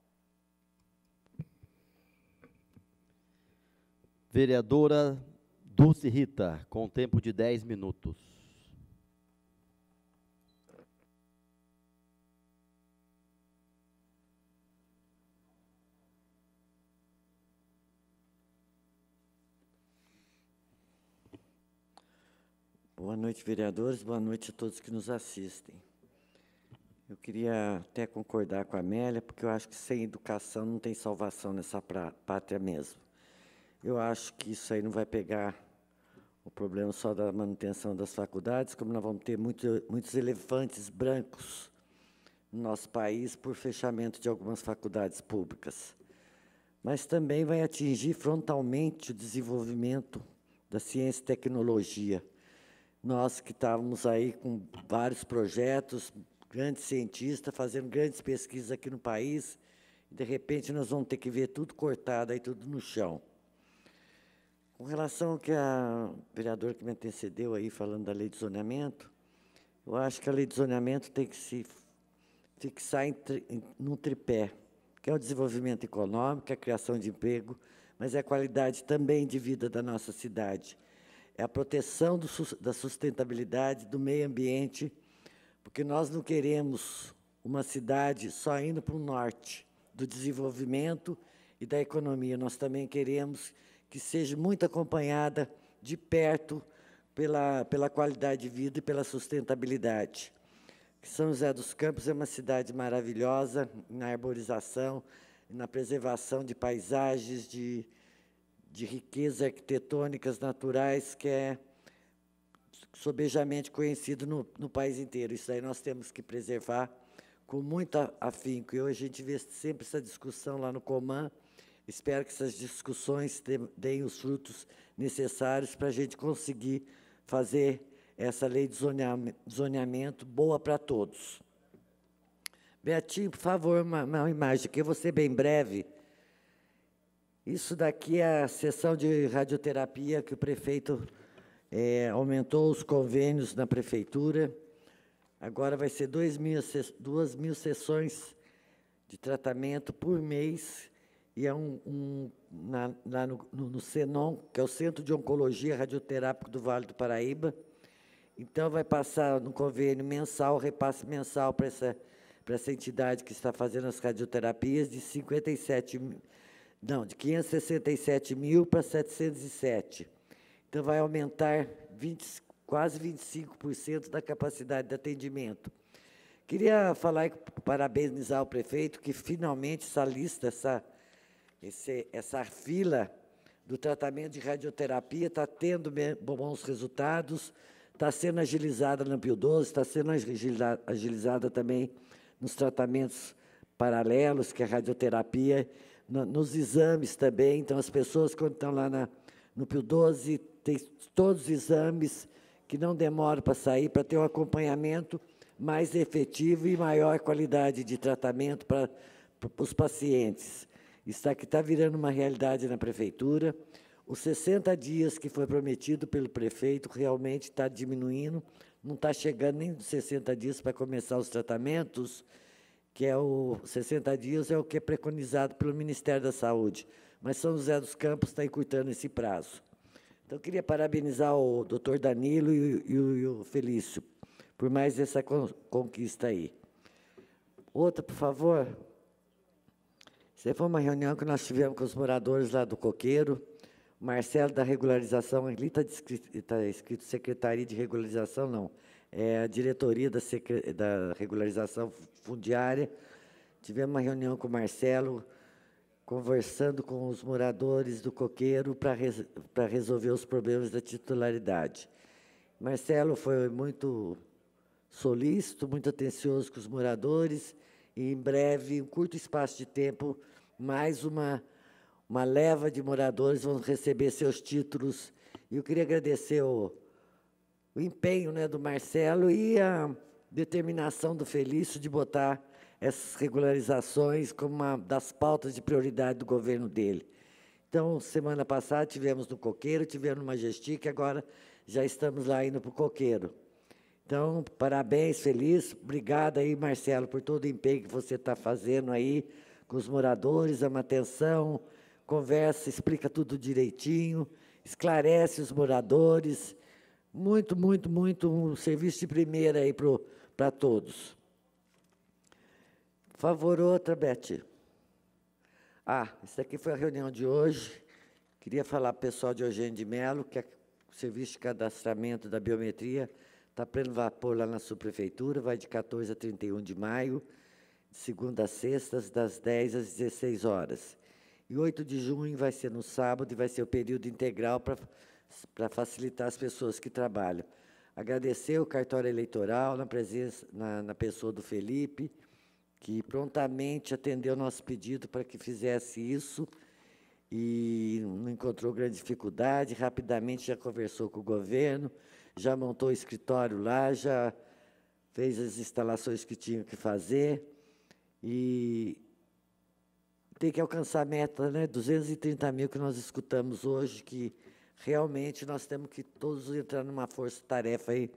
Speaker 2: Vereadora Dulce Rita, com tempo de 10 minutos.
Speaker 9: Boa noite, vereadores. Boa noite a todos que nos assistem. Eu queria até concordar com a Amélia, porque eu acho que sem educação não tem salvação nessa pátria mesmo. Eu acho que isso aí não vai pegar o problema só da manutenção das faculdades, como nós vamos ter muito, muitos elefantes brancos no nosso país por fechamento de algumas faculdades públicas. Mas também vai atingir frontalmente o desenvolvimento da ciência e tecnologia, nós que estávamos aí com vários projetos, grandes cientistas, fazendo grandes pesquisas aqui no país, e de repente nós vamos ter que ver tudo cortado aí, tudo no chão. Com relação ao que a vereadora que me antecedeu aí, falando da lei de zoneamento, eu acho que a lei de zoneamento tem que se fixar em, em, num tripé, que é o desenvolvimento econômico, é a criação de emprego, mas é a qualidade também de vida da nossa cidade é a proteção do, da sustentabilidade do meio ambiente, porque nós não queremos uma cidade só indo para o norte do desenvolvimento e da economia. Nós também queremos que seja muito acompanhada de perto pela, pela qualidade de vida e pela sustentabilidade. São José dos Campos é uma cidade maravilhosa na arborização, na preservação de paisagens, de de riquezas arquitetônicas naturais que é sobejamente conhecido no, no país inteiro. Isso aí nós temos que preservar com muito afinco. E hoje a gente vê sempre essa discussão lá no Coman. Espero que essas discussões deem os frutos necessários para a gente conseguir fazer essa lei de zoneamento boa para todos. Beatinho, por favor, uma, uma imagem, que eu vou ser bem breve isso daqui é a sessão de radioterapia que o prefeito é, aumentou os convênios na prefeitura. Agora vai ser mil, duas mil sessões de tratamento por mês. E é um, um na, lá no, no, CENOM, que é o Centro de Oncologia Radioterápico do Vale do Paraíba. Então, vai passar no convênio mensal, repasse mensal para essa, para essa entidade que está fazendo as radioterapias, de 57 mil não, de 567 mil para 707. Então, vai aumentar 20, quase 25% da capacidade de atendimento. Queria falar e parabenizar o prefeito que finalmente essa lista, essa, esse, essa fila do tratamento de radioterapia está tendo bons resultados, está sendo agilizada na Pio 12, está sendo agilizada, agilizada também nos tratamentos paralelos que é a radioterapia no, nos exames também. Então, as pessoas, quando estão lá na, no Pio 12, têm todos os exames que não demoram para sair, para ter um acompanhamento mais efetivo e maior qualidade de tratamento para, para os pacientes. Está que está virando uma realidade na prefeitura. Os 60 dias que foi prometido pelo prefeito realmente está diminuindo, não está chegando nem 60 dias para começar os tratamentos que é o 60 dias, é o que é preconizado pelo Ministério da Saúde. Mas São José dos Campos está encurtando esse prazo. Então, eu queria parabenizar o doutor Danilo e, e, e o Felício por mais essa conquista aí. Outra, por favor. você foi uma reunião que nós tivemos com os moradores lá do Coqueiro. Marcelo da regularização, ali está escrito, tá escrito Secretaria de Regularização, não é, a diretoria da, da regularização fundiária. Tivemos uma reunião com o Marcelo, conversando com os moradores do coqueiro para resolver os problemas da titularidade. Marcelo foi muito solícito, muito atencioso com os moradores, e em breve, em um curto espaço de tempo, mais uma, uma leva de moradores vão receber seus títulos. E eu queria agradecer ao o empenho né, do Marcelo e a determinação do Felício de botar essas regularizações como uma das pautas de prioridade do governo dele. Então, semana passada tivemos no Coqueiro, tivemos no Majestic, agora já estamos lá indo para o Coqueiro. Então, parabéns, feliz. Obrigada aí, Marcelo, por todo o empenho que você está fazendo aí com os moradores, a atenção, conversa, explica tudo direitinho, esclarece os moradores, muito, muito, muito um serviço de primeira aí para todos. Por favor, outra, Beth. Ah, isso aqui foi a reunião de hoje. Queria falar para o pessoal de Eugênio de Melo, que é o serviço de cadastramento da biometria está pleno vapor lá na subprefeitura, vai de 14 a 31 de maio, de segunda a sextas, das 10 às 16 horas. E 8 de junho vai ser no sábado e vai ser o período integral para para facilitar as pessoas que trabalham. Agradecer o cartório eleitoral na, presença, na, na pessoa do Felipe, que prontamente atendeu nosso pedido para que fizesse isso e não encontrou grande dificuldade. Rapidamente já conversou com o governo, já montou o escritório lá, já fez as instalações que tinha que fazer e tem que alcançar a meta, né? 230 mil que nós escutamos hoje, que realmente nós temos que todos entrar numa força-tarefa aí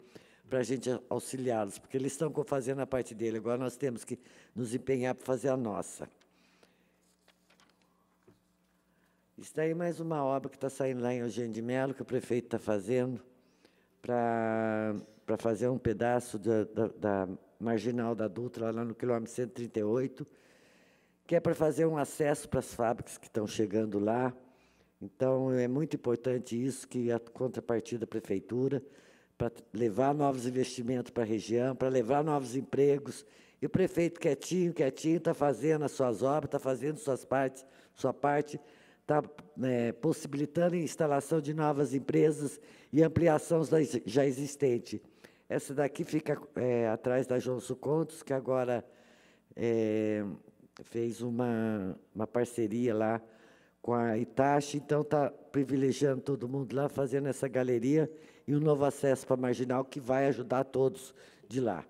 Speaker 9: para a gente auxiliá-los, porque eles estão fazendo a parte dele, agora nós temos que nos empenhar para fazer a nossa. está aí mais uma obra que está saindo lá em Eugênio de Melo, que o prefeito está fazendo, para fazer um pedaço da, da, da marginal da Dutra, lá no quilômetro 138, que é para fazer um acesso para as fábricas que estão chegando lá, então, é muito importante isso, que a contrapartida da prefeitura, para levar novos investimentos para a região, para levar novos empregos. E o prefeito quietinho, quietinho, está fazendo as suas obras, está fazendo suas partes, sua parte, está é, né, possibilitando a instalação de novas empresas e ampliação já existente. Essa daqui fica é, atrás da João Sucontos, que agora é, fez uma, uma parceria lá com a Itachi, então está privilegiando todo mundo lá, fazendo essa galeria e um novo acesso para a Marginal, que vai ajudar todos de lá.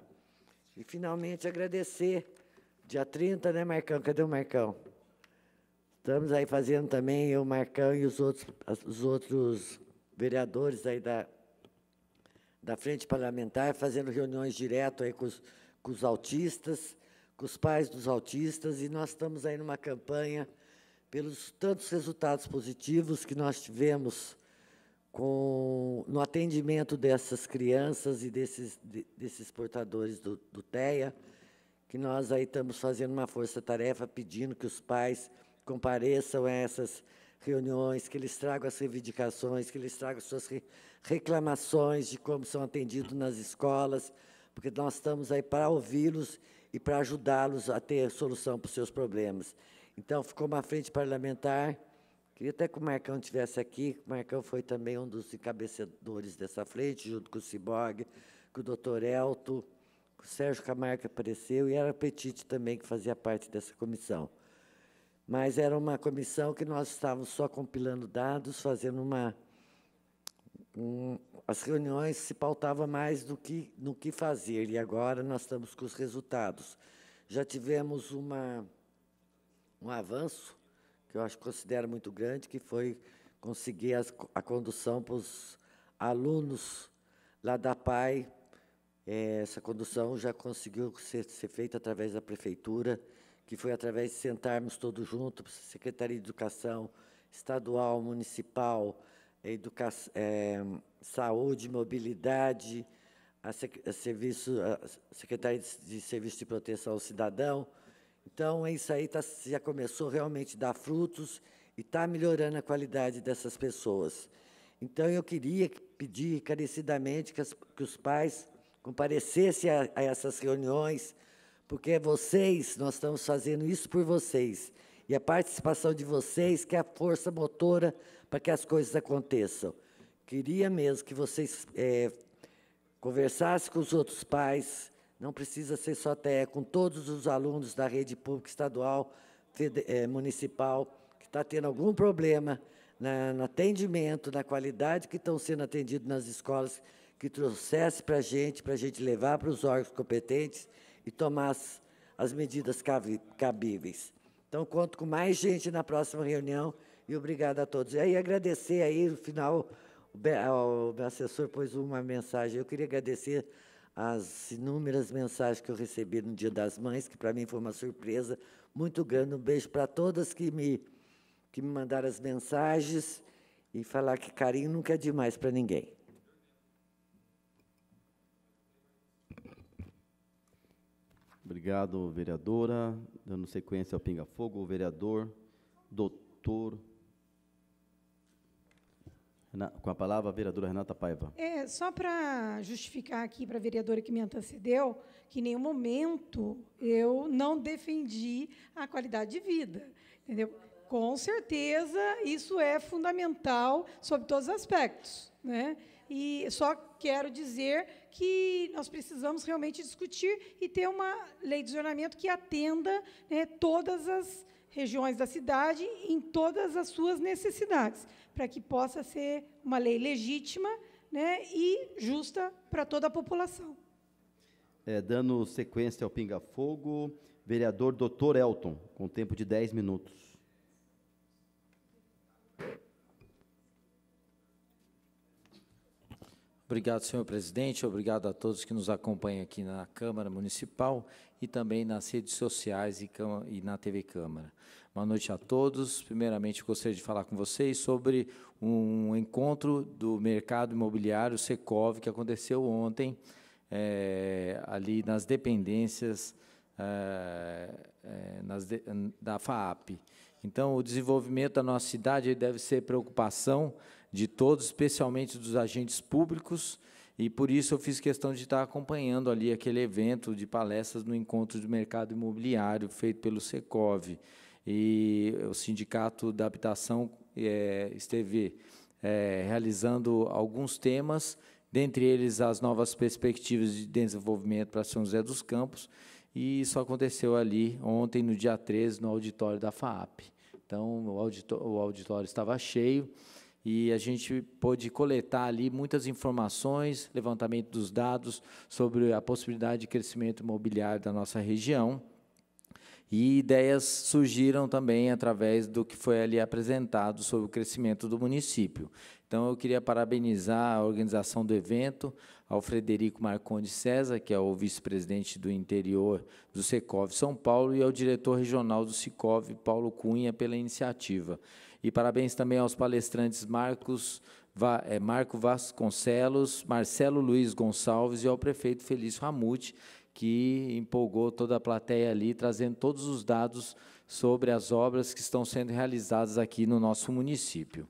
Speaker 9: E, finalmente, agradecer. Dia 30, né, Marcão? Cadê o Marcão? Estamos aí fazendo também, eu, Marcão e os outros, os outros vereadores aí da, da Frente Parlamentar, fazendo reuniões direto aí com os, com os autistas, com os pais dos autistas, e nós estamos aí numa campanha pelos tantos resultados positivos que nós tivemos com, no atendimento dessas crianças e desses, de, desses portadores do, do TEA, que nós aí estamos fazendo uma força-tarefa pedindo que os pais compareçam a essas reuniões, que eles tragam as reivindicações, que eles tragam suas reclamações de como são atendidos nas escolas, porque nós estamos aí para ouvi-los e para ajudá-los a ter solução para os seus problemas. Então, ficou uma frente parlamentar. Queria até que o Marcão estivesse aqui. O Marcão foi também um dos encabeçadores dessa frente, junto com o Ciborgue, com o doutor Elto, com o Sérgio Camargo que apareceu, e era Petite também, que fazia parte dessa comissão. Mas era uma comissão que nós estávamos só compilando dados, fazendo uma... Um, as reuniões se pautavam mais do que, no que fazer, e agora nós estamos com os resultados. Já tivemos uma um avanço que eu acho considero muito grande, que foi conseguir as, a condução para os alunos lá da PAI. É, essa condução já conseguiu ser, ser feita através da prefeitura, que foi através de sentarmos todos juntos, Secretaria de Educação Estadual, Municipal, educa é, Saúde, Mobilidade, a, a, serviço, a Secretaria de Serviço de Proteção ao Cidadão, então, é isso aí tá, já começou realmente a dar frutos e está melhorando a qualidade dessas pessoas. Então, eu queria pedir encarecidamente que, as, que os pais comparecessem a, a essas reuniões, porque é vocês, nós estamos fazendo isso por vocês. E a participação de vocês que é a força motora para que as coisas aconteçam. Queria mesmo que vocês é, conversassem com os outros pais, não precisa ser só até com todos os alunos da rede pública estadual, é, municipal, que está tendo algum problema na, no atendimento, na qualidade que estão sendo atendidos nas escolas, que trouxesse para a gente, para a gente levar para os órgãos competentes e tomar as, as medidas cabíveis. Então, conto com mais gente na próxima reunião e obrigado a todos. E aí, agradecer aí, no final, o assessor pôs uma mensagem. Eu queria agradecer as inúmeras mensagens que eu recebi no Dia das Mães, que para mim foi uma surpresa muito grande. Um beijo para todas que me, que me mandaram as mensagens e falar que carinho nunca é demais para ninguém.
Speaker 2: Obrigado, vereadora. Dando sequência ao Pinga Fogo, o vereador doutor com a palavra, a vereadora Renata Paiva.
Speaker 9: É,
Speaker 4: só para justificar aqui para a vereadora que me antecedeu, que em nenhum momento eu não defendi a qualidade de vida. Entendeu? Com certeza, isso é fundamental sob todos os aspectos. Né? E só quero dizer que nós precisamos realmente discutir e ter uma lei de zonamento que atenda né, todas as regiões da cidade em todas as suas necessidades para que possa ser uma lei legítima né, e justa para toda a população.
Speaker 2: É, dando sequência ao Pinga Fogo, vereador Dr. Elton, com tempo de 10 minutos.
Speaker 3: Obrigado, senhor presidente. Obrigado a todos que nos acompanham aqui na Câmara Municipal e também nas redes sociais e, e na TV Câmara. Boa noite a todos. Primeiramente, gostaria de falar com vocês sobre um encontro do mercado imobiliário Secov que aconteceu ontem é, ali nas dependências é, é, nas de, da FAAP. Então, o desenvolvimento da nossa cidade deve ser preocupação de todos, especialmente dos agentes públicos, e por isso eu fiz questão de estar acompanhando ali aquele evento de palestras no encontro de mercado imobiliário feito pelo Secov e o Sindicato da Habitação é, esteve é, realizando alguns temas, dentre eles as novas perspectivas de desenvolvimento para São José dos Campos, e isso aconteceu ali ontem, no dia 13, no auditório da FAAP. Então, o auditório, o auditório estava cheio e a gente pôde coletar ali muitas informações, levantamento dos dados sobre a possibilidade de crescimento imobiliário da nossa região. E ideias surgiram também através do que foi ali apresentado sobre o crescimento do município. Então, eu queria parabenizar a organização do evento, ao Frederico Marconde César, que é o vice-presidente do interior do Secov São Paulo, e ao diretor regional do Secov, Paulo Cunha, pela iniciativa. E parabéns também aos palestrantes Marcos, eh, Marco Vasconcelos, Marcelo Luiz Gonçalves e ao prefeito Felício Ramute, que empolgou toda a plateia ali, trazendo todos os dados sobre as obras que estão sendo realizadas aqui no nosso município.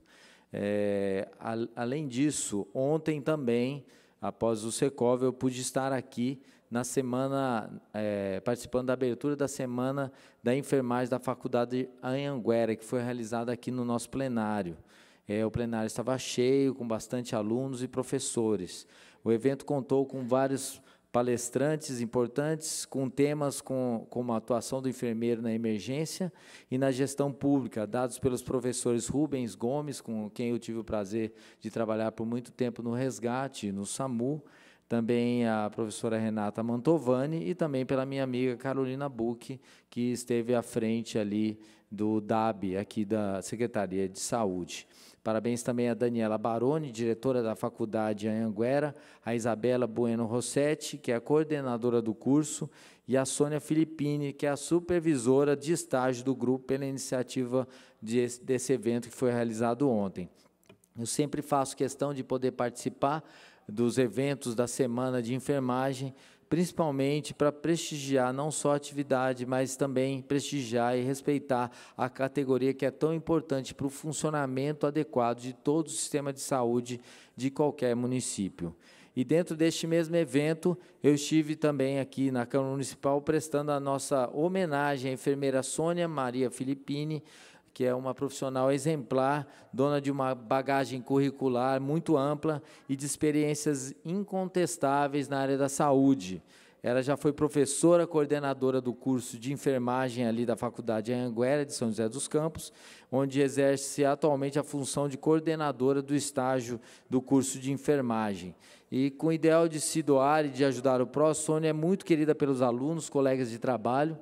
Speaker 3: É, a, além disso, ontem também, após o Secov, eu pude estar aqui na semana, é, participando da abertura da semana da enfermagem da Faculdade Anhanguera, que foi realizada aqui no nosso plenário. É, o plenário estava cheio, com bastante alunos e professores. O evento contou com vários palestrantes importantes com temas com, como a atuação do enfermeiro na emergência e na gestão pública, dados pelos professores Rubens Gomes, com quem eu tive o prazer de trabalhar por muito tempo no resgate, no SAMU, também a professora Renata Mantovani e também pela minha amiga Carolina Buck, que esteve à frente ali do DAB, aqui da Secretaria de Saúde. Parabéns também a Daniela Baroni, diretora da Faculdade Anhanguera, a Isabela Bueno Rossetti, que é a coordenadora do curso, e a Sônia Filippini, que é a supervisora de estágio do grupo pela iniciativa desse, desse evento que foi realizado ontem. Eu sempre faço questão de poder participar dos eventos da Semana de Enfermagem, principalmente para prestigiar não só a atividade, mas também prestigiar e respeitar a categoria que é tão importante para o funcionamento adequado de todo o sistema de saúde de qualquer município. E dentro deste mesmo evento, eu estive também aqui na Câmara Municipal prestando a nossa homenagem à enfermeira Sônia Maria Filippini, que é uma profissional exemplar, dona de uma bagagem curricular muito ampla e de experiências incontestáveis na área da saúde. Ela já foi professora coordenadora do curso de enfermagem ali da Faculdade Anguera de São José dos Campos, onde exerce atualmente a função de coordenadora do estágio do curso de enfermagem. E com o ideal de se doar e de ajudar o próximo, Sônia é muito querida pelos alunos, colegas de trabalho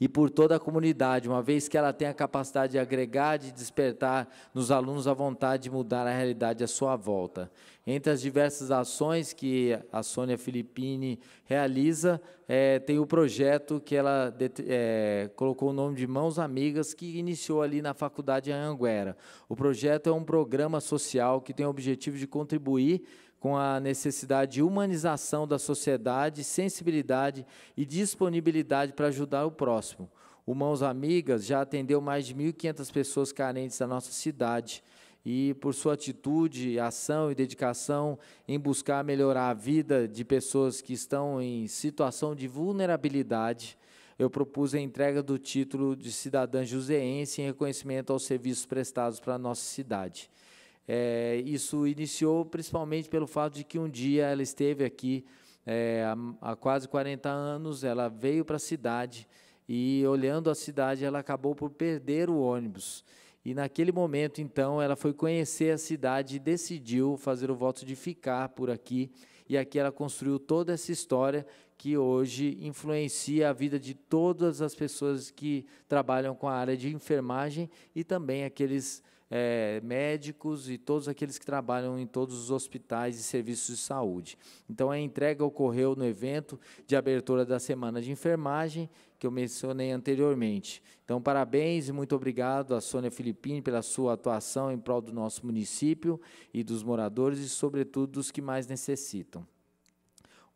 Speaker 3: e por toda a comunidade, uma vez que ela tem a capacidade de agregar, de despertar nos alunos a vontade de mudar a realidade à sua volta. Entre as diversas ações que a Sônia Filippini realiza, é, tem o projeto que ela é, colocou o nome de Mãos Amigas, que iniciou ali na Faculdade Anhanguera. O projeto é um programa social que tem o objetivo de contribuir com a necessidade de humanização da sociedade, sensibilidade e disponibilidade para ajudar o próximo. O Mãos Amigas já atendeu mais de 1.500 pessoas carentes da nossa cidade e por sua atitude, ação e dedicação em buscar melhorar a vida de pessoas que estão em situação de vulnerabilidade, eu propus a entrega do título de cidadã juseense em reconhecimento aos serviços prestados para a nossa cidade. É, isso iniciou principalmente pelo fato de que um dia ela esteve aqui é, há, há quase 40 anos, ela veio para a cidade e, olhando a cidade, ela acabou por perder o ônibus. E naquele momento, então, ela foi conhecer a cidade e decidiu fazer o voto de ficar por aqui. E aqui ela construiu toda essa história que hoje influencia a vida de todas as pessoas que trabalham com a área de enfermagem e também aqueles é, médicos e todos aqueles que trabalham em todos os hospitais e serviços de saúde. Então, a entrega ocorreu no evento de abertura da Semana de Enfermagem, que eu mencionei anteriormente. Então, parabéns e muito obrigado à Sônia Filipini pela sua atuação em prol do nosso município e dos moradores e, sobretudo, dos que mais necessitam.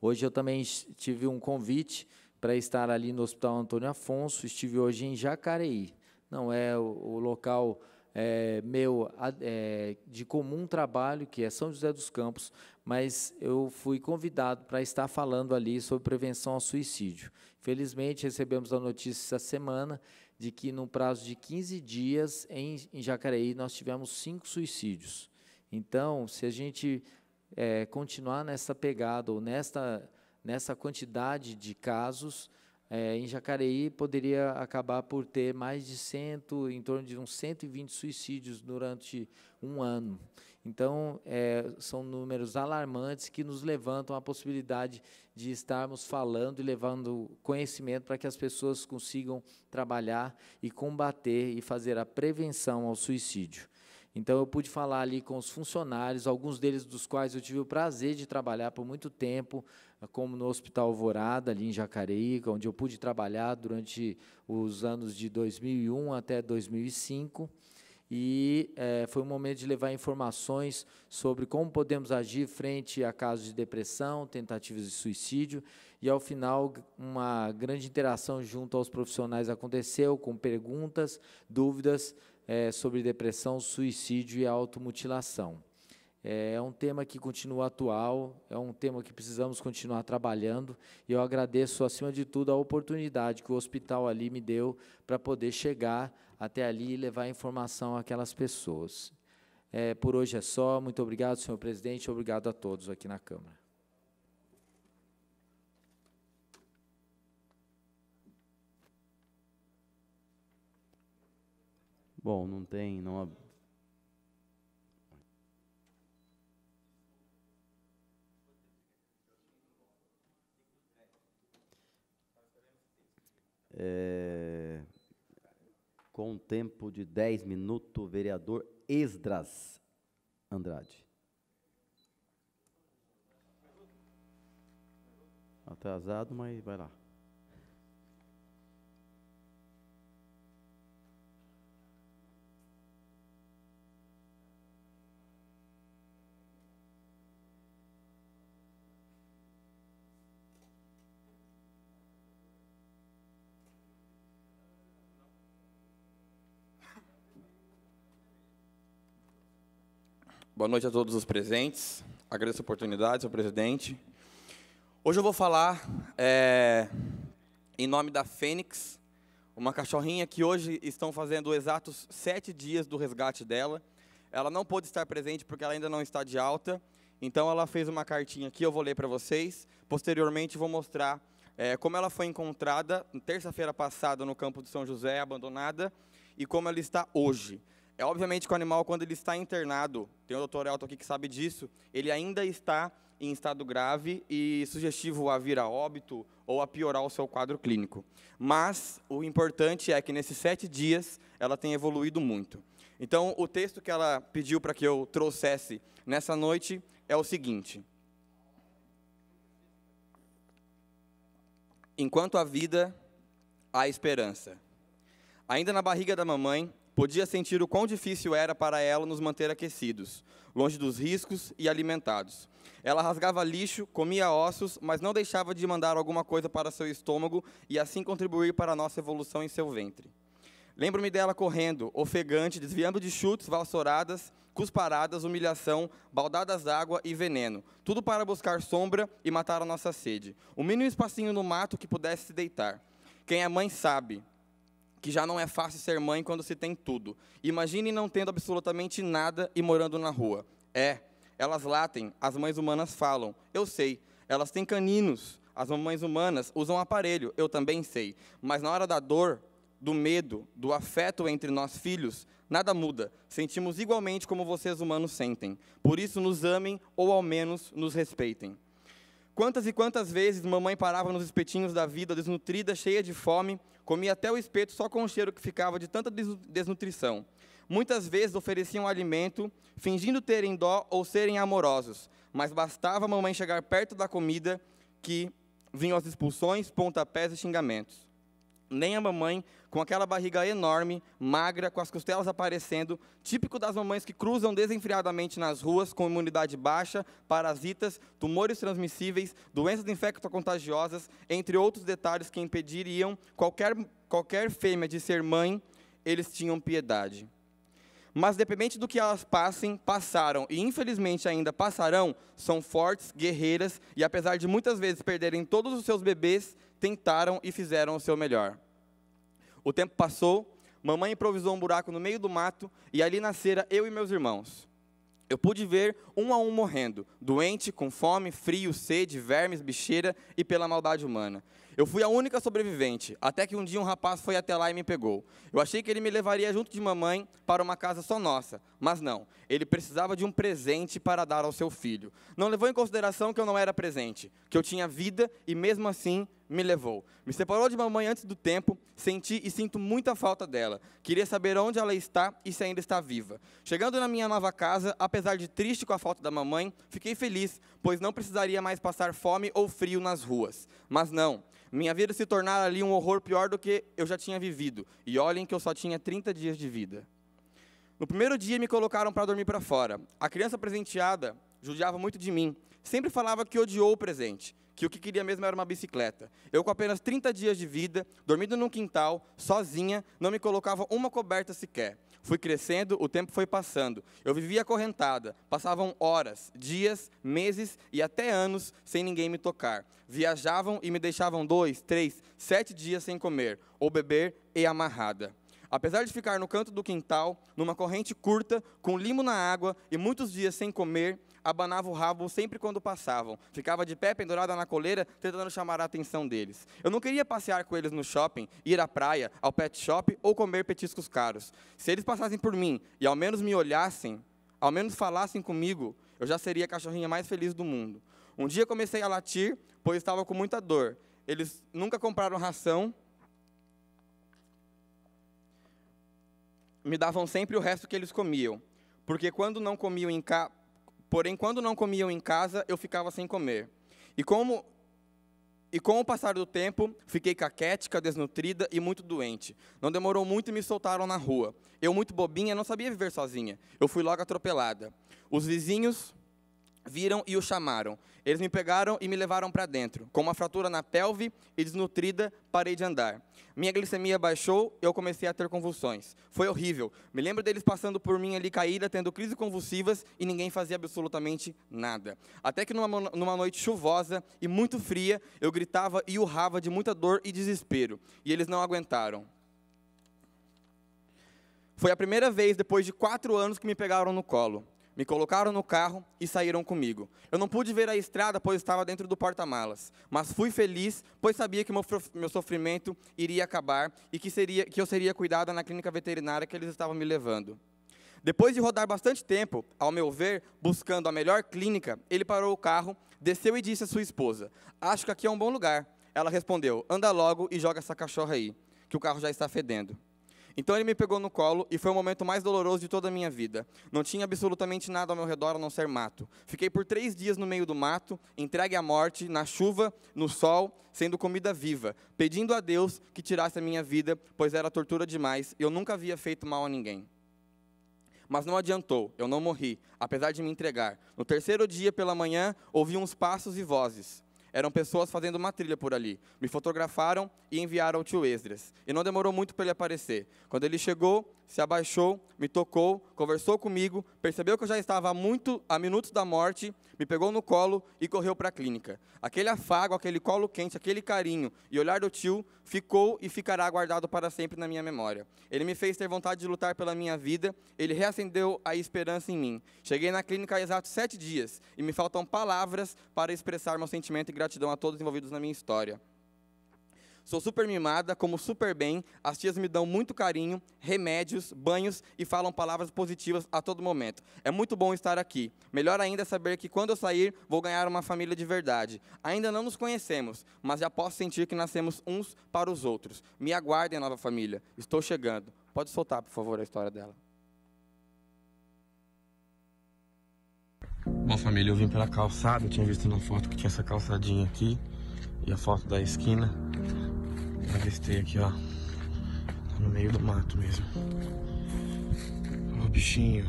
Speaker 3: Hoje eu também tive um convite para estar ali no Hospital Antônio Afonso, estive hoje em Jacareí. Não é o, o local é, meu é, de comum trabalho, que é São José dos Campos, mas eu fui convidado para estar falando ali sobre prevenção ao suicídio. Felizmente, recebemos a notícia essa semana de que, no prazo de 15 dias, em, em Jacareí, nós tivemos cinco suicídios. Então, se a gente é, continuar nessa pegada ou nessa nessa quantidade de casos, é, em Jacareí poderia acabar por ter mais de 100, em torno de uns 120 suicídios durante um ano. Então, é, são números alarmantes que nos levantam a possibilidade de estarmos falando e levando conhecimento para que as pessoas consigam trabalhar e combater e fazer a prevenção ao suicídio. Então eu pude falar ali com os funcionários, alguns deles dos quais eu tive o prazer de trabalhar por muito tempo, ah, como no Hospital Alvorada, ali em Jacareí, onde eu pude trabalhar durante os anos de 2001 até 2005. E é, foi um momento de levar informações sobre como podemos agir frente a casos de depressão, tentativas de suicídio. E, ao final, uma grande interação junto aos profissionais aconteceu, com perguntas, dúvidas, é, sobre depressão, suicídio e automutilação. É, é um tema que continua atual, é um tema que precisamos continuar trabalhando, e eu agradeço, acima de tudo, a oportunidade que o hospital ali me deu para poder chegar até ali e levar informação àquelas pessoas. É, por hoje é só. Muito obrigado, senhor presidente. Obrigado a todos aqui na Câmara. Bom, não
Speaker 2: tem, não É, com tempo de 10 minutos, vereador Esdras Andrade. Atrasado, mas vai lá.
Speaker 10: Boa noite a todos os presentes. Agradeço a oportunidade, senhor presidente. Hoje eu vou falar é, em nome da Fênix, uma cachorrinha que hoje estão fazendo exatos sete dias do resgate dela. Ela não pôde estar presente porque ela ainda não está de alta. Então ela fez uma cartinha que eu vou ler para vocês. Posteriormente vou mostrar é, como ela foi encontrada terça-feira passada no campo de São José, abandonada, e como ela está hoje. É obviamente que o animal, quando ele está internado, tem o doutor Elton aqui que sabe disso, ele ainda está em estado grave e sugestivo a vir a óbito ou a piorar o seu quadro clínico. Mas o importante é que nesses sete dias ela tem evoluído muito. Então, o texto que ela pediu para que eu trouxesse nessa noite é o seguinte: Enquanto a vida, há esperança. Ainda na barriga da mamãe, Podia sentir o quão difícil era para ela nos manter aquecidos, longe dos riscos e alimentados. Ela rasgava lixo, comia ossos, mas não deixava de mandar alguma coisa para seu estômago e assim contribuir para a nossa evolução em seu ventre. Lembro-me dela correndo, ofegante, desviando de chutes, valsouradas, cusparadas, humilhação, baldadas d'água e veneno. Tudo para buscar sombra e matar a nossa sede. O mínimo espacinho no mato que pudesse se deitar. Quem é mãe sabe, que já não é fácil ser mãe quando se tem tudo. Imagine não tendo absolutamente nada e morando na rua. É, elas latem, as mães humanas falam. Eu sei, elas têm caninos. As mamães humanas usam aparelho, eu também sei. Mas na hora da dor, do medo, do afeto entre nós filhos, nada muda. Sentimos igualmente como vocês humanos sentem. Por isso, nos amem ou ao menos nos respeitem. Quantas e quantas vezes mamãe parava nos espetinhos da vida, desnutrida, cheia de fome, comia até o espeto só com o cheiro que ficava de tanta desnutrição. Muitas vezes ofereciam alimento, fingindo terem dó ou serem amorosos, mas bastava a mamãe chegar perto da comida que vinham as expulsões, pontapés e xingamentos. Nem a mamãe com aquela barriga enorme, magra, com as costelas aparecendo, típico das mamães que cruzam desenfreadamente nas ruas com imunidade baixa, parasitas, tumores transmissíveis, doenças infecto-contagiosas, entre outros detalhes que impediriam qualquer, qualquer fêmea de ser mãe, eles tinham piedade. Mas, dependente do que elas passem, passaram e, infelizmente, ainda passarão, são fortes, guerreiras e, apesar de muitas vezes perderem todos os seus bebês, tentaram e fizeram o seu melhor. O tempo passou, mamãe improvisou um buraco no meio do mato e ali nascera eu e meus irmãos. Eu pude ver um a um morrendo, doente, com fome, frio, sede, vermes, bicheira e pela maldade humana. Eu fui a única sobrevivente, até que um dia um rapaz foi até lá e me pegou. Eu achei que ele me levaria junto de mamãe para uma casa só nossa, mas não. Ele precisava de um presente para dar ao seu filho. Não levou em consideração que eu não era presente, que eu tinha vida e mesmo assim me levou. Me separou de mamãe antes do tempo, senti e sinto muita falta dela. Queria saber onde ela está e se ainda está viva. Chegando na minha nova casa, apesar de triste com a falta da mamãe, fiquei feliz, pois não precisaria mais passar fome ou frio nas ruas. Mas não, minha vida se tornara ali um horror pior do que eu já tinha vivido. E olhem que eu só tinha 30 dias de vida. No primeiro dia me colocaram para dormir para fora. A criança presenteada judiava muito de mim. Sempre falava que odiou o presente, que o que queria mesmo era uma bicicleta. Eu, com apenas 30 dias de vida, dormindo num quintal, sozinha, não me colocava uma coberta sequer. Fui crescendo, o tempo foi passando. Eu vivia acorrentada. Passavam horas, dias, meses e até anos sem ninguém me tocar. Viajavam e me deixavam dois, três, sete dias sem comer, ou beber e amarrada. Apesar de ficar no canto do quintal, numa corrente curta, com limo na água e muitos dias sem comer, abanava o rabo sempre quando passavam, ficava de pé pendurada na coleira, tentando chamar a atenção deles. Eu não queria passear com eles no shopping, ir à praia, ao pet shop ou comer petiscos caros. Se eles passassem por mim e ao menos me olhassem, ao menos falassem comigo, eu já seria a cachorrinha mais feliz do mundo. Um dia comecei a latir, pois estava com muita dor. Eles nunca compraram ração, me davam sempre o resto que eles comiam, porque quando não comiam em casa Porém, quando não comiam em casa, eu ficava sem comer. E como e com o passar do tempo, fiquei caquética, desnutrida e muito doente. Não demorou muito e me soltaram na rua. Eu, muito bobinha, não sabia viver sozinha. Eu fui logo atropelada. Os vizinhos viram e o chamaram. Eles me pegaram e me levaram para dentro. Com uma fratura na pelve e desnutrida, parei de andar. Minha glicemia baixou e eu comecei a ter convulsões. Foi horrível. Me lembro deles passando por mim ali caída, tendo crises convulsivas e ninguém fazia absolutamente nada. Até que numa, numa noite chuvosa e muito fria, eu gritava e urrava de muita dor e desespero. E eles não aguentaram. Foi a primeira vez depois de quatro anos que me pegaram no colo. Me colocaram no carro e saíram comigo. Eu não pude ver a estrada, pois estava dentro do porta-malas, mas fui feliz, pois sabia que meu, meu sofrimento iria acabar e que, seria, que eu seria cuidada na clínica veterinária que eles estavam me levando. Depois de rodar bastante tempo, ao meu ver, buscando a melhor clínica, ele parou o carro, desceu e disse à sua esposa: Acho que aqui é um bom lugar. Ela respondeu: Anda logo e joga essa cachorra aí, que o carro já está fedendo. Então ele me pegou no colo e foi o momento mais doloroso de toda a minha vida. Não tinha absolutamente nada ao meu redor a não ser mato. Fiquei por três dias no meio do mato, entregue à morte, na chuva, no sol, sendo comida viva, pedindo a Deus que tirasse a minha vida, pois era tortura demais e eu nunca havia feito mal a ninguém. Mas não adiantou, eu não morri, apesar de me entregar. No terceiro dia pela manhã, ouvi uns passos e vozes. Eram pessoas fazendo uma trilha por ali. Me fotografaram e enviaram ao tio Esdras. E não demorou muito para ele aparecer. Quando ele chegou, se abaixou, me tocou, conversou comigo, percebeu que eu já estava há, muito, a minutos da morte, me pegou no colo e correu para a clínica. Aquele afago, aquele colo quente, aquele carinho e olhar do tio ficou e ficará guardado para sempre na minha memória. Ele me fez ter vontade de lutar pela minha vida, ele reacendeu a esperança em mim. Cheguei na clínica há exatos sete dias e me faltam palavras para expressar meu sentimento e gratidão a todos envolvidos na minha história. Sou super mimada, como super bem, as tias me dão muito carinho, remédios, banhos e falam palavras positivas a todo momento. É muito bom estar aqui. Melhor ainda é saber que quando eu sair, vou ganhar uma família de verdade. Ainda não nos conhecemos, mas já posso sentir que nascemos uns para os outros. Me aguardem, nova família. Estou chegando. Pode soltar, por favor, a história dela. Bom, família, eu vim pela calçada. Eu tinha visto na foto que tinha essa calçadinha aqui e a foto da esquina. Avistei aqui, ó. Tá no meio do mato mesmo. Ó, o bichinho.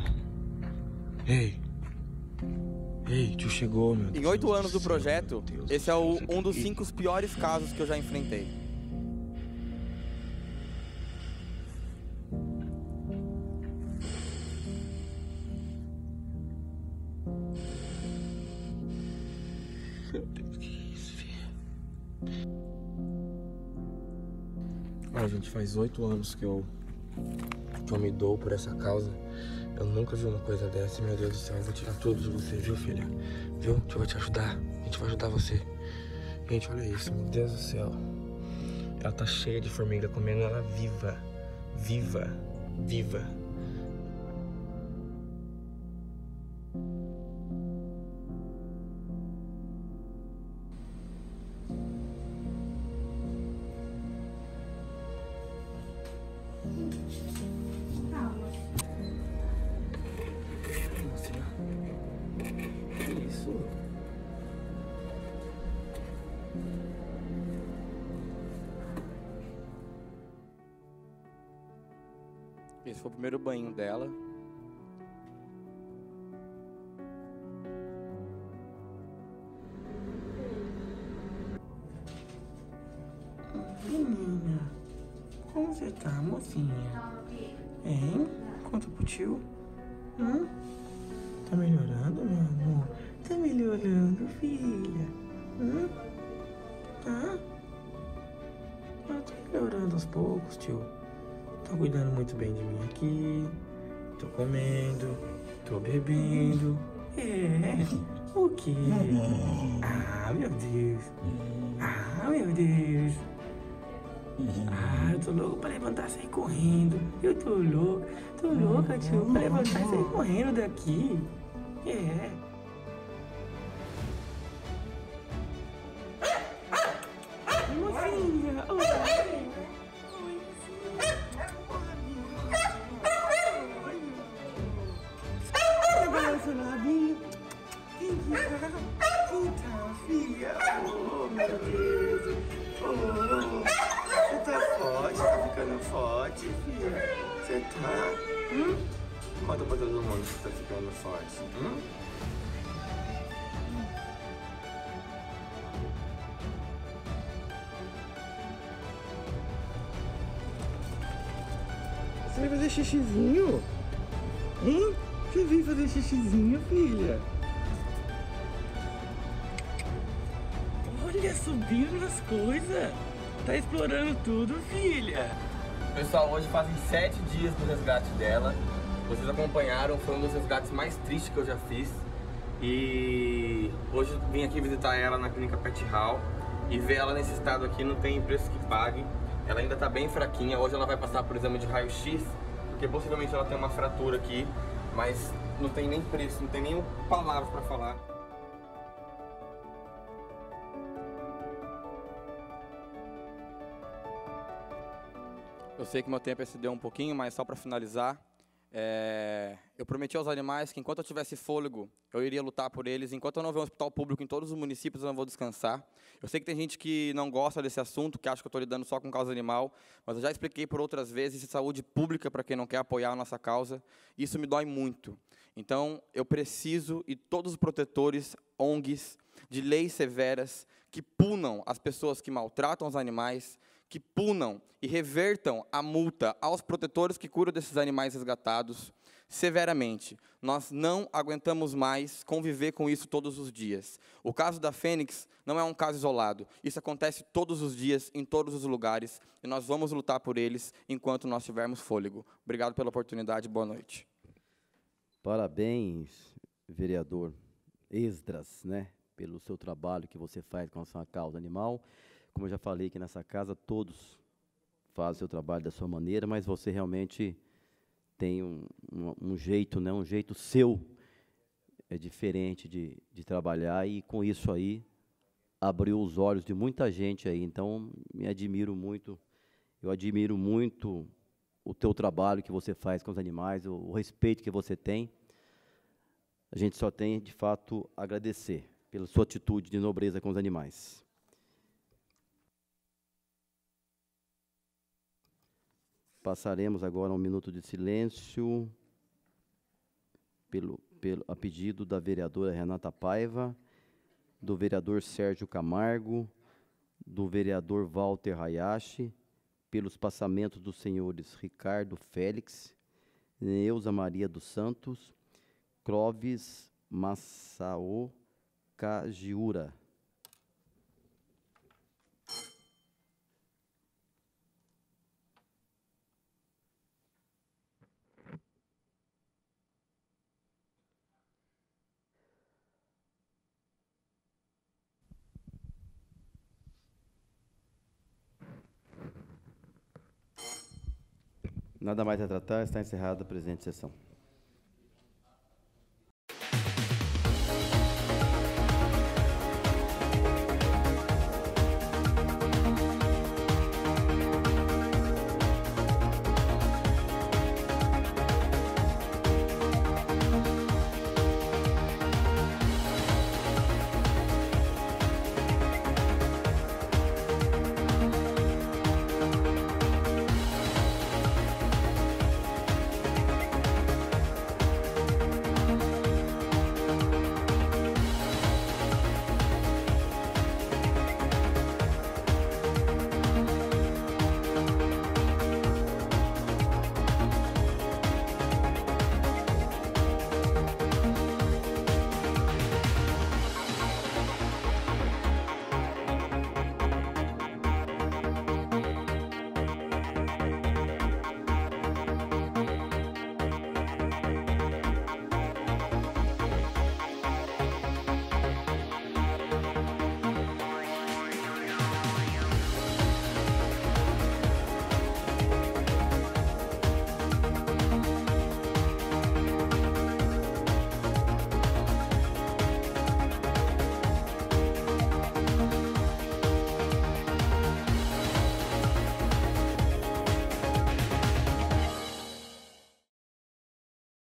Speaker 10: Ei. Ei, tio chegou, meu Deus. Em oito anos do projeto, esse é o, um dos cinco piores casos que eu já enfrentei. faz oito anos que eu, que eu me dou por essa causa. Eu nunca vi uma coisa dessa, meu Deus do céu. Eu vou tirar todos você, viu, filha? Viu? Eu vou te ajudar. A gente vai ajudar você. Gente, olha isso, meu Deus do céu. Ela tá cheia de formiga comendo ela viva. Viva. Viva.
Speaker 1: comendo, tô bebendo. É, o quê? Ah, meu Deus. Ah, meu Deus. Ah, eu tô louco pra levantar e sair correndo. Eu tô louco, tô louca, tio, pra levantar e sair correndo daqui. É. Mocinha,
Speaker 10: Conta pra todo mundo que tá ficando forte. Hum? Você vai fazer xixizinho? Hein? Você vem fazer xixizinho, filha?
Speaker 4: Olha, subindo nas coisas. Tá explorando
Speaker 10: tudo, filha. Pessoal, hoje fazem sete dias do resgate dela. Vocês acompanharam, foi um dos resgates mais tristes que eu já fiz. E hoje vim aqui visitar ela na clínica Pet Hall e ver ela nesse estado aqui não tem preço que pague. Ela ainda está bem fraquinha, hoje ela vai passar por exame de raio-x, porque possivelmente ela tem uma fratura aqui, mas não tem nem preço, não tem nem palavras para falar. Eu sei que meu tempo excedeu um pouquinho, mas só para finalizar, é, eu prometi aos animais que enquanto eu tivesse fôlego, eu iria lutar por eles. Enquanto eu não ver um hospital público em todos os municípios, eu não vou descansar. Eu sei que tem gente que não gosta desse assunto, que acha que eu estou lidando só com causa animal, mas eu já expliquei por outras vezes é saúde pública para quem não quer apoiar a nossa causa. Isso me dói muito. Então, eu preciso e todos os protetores, ONGs, de leis severas que punam as pessoas que maltratam os animais, que punam e revertam a multa aos protetores que curam desses animais resgatados severamente. Nós não aguentamos mais conviver com isso todos os dias. O caso da Fênix não é um caso isolado. Isso acontece todos os dias, em todos os lugares, e nós vamos lutar por eles enquanto nós tivermos fôlego. Obrigado pela oportunidade. Boa noite.
Speaker 2: Parabéns, vereador Esdras, né, pelo seu trabalho que você faz com a sua causa animal. Como eu já falei aqui nessa casa, todos fazem o seu trabalho da sua maneira, mas você realmente tem um, um, um jeito, né, um jeito seu é diferente de, de trabalhar e com isso aí abriu os olhos de muita gente aí. Então, me admiro muito, eu admiro muito o teu trabalho que você faz com os animais, o, o, respeito que você tem. A gente só tem, de fato, agradecer pela sua atitude de nobreza com os animais. Passaremos agora um minuto de silêncio pelo, pelo, a pedido da vereadora Renata Paiva, do vereador Sérgio Camargo, do vereador Walter Hayashi, pelos passamentos dos senhores Ricardo Félix, Neuza Maria dos Santos, Clovis Massao Kajiura. Nada mais a tratar, está encerrada a presente sessão.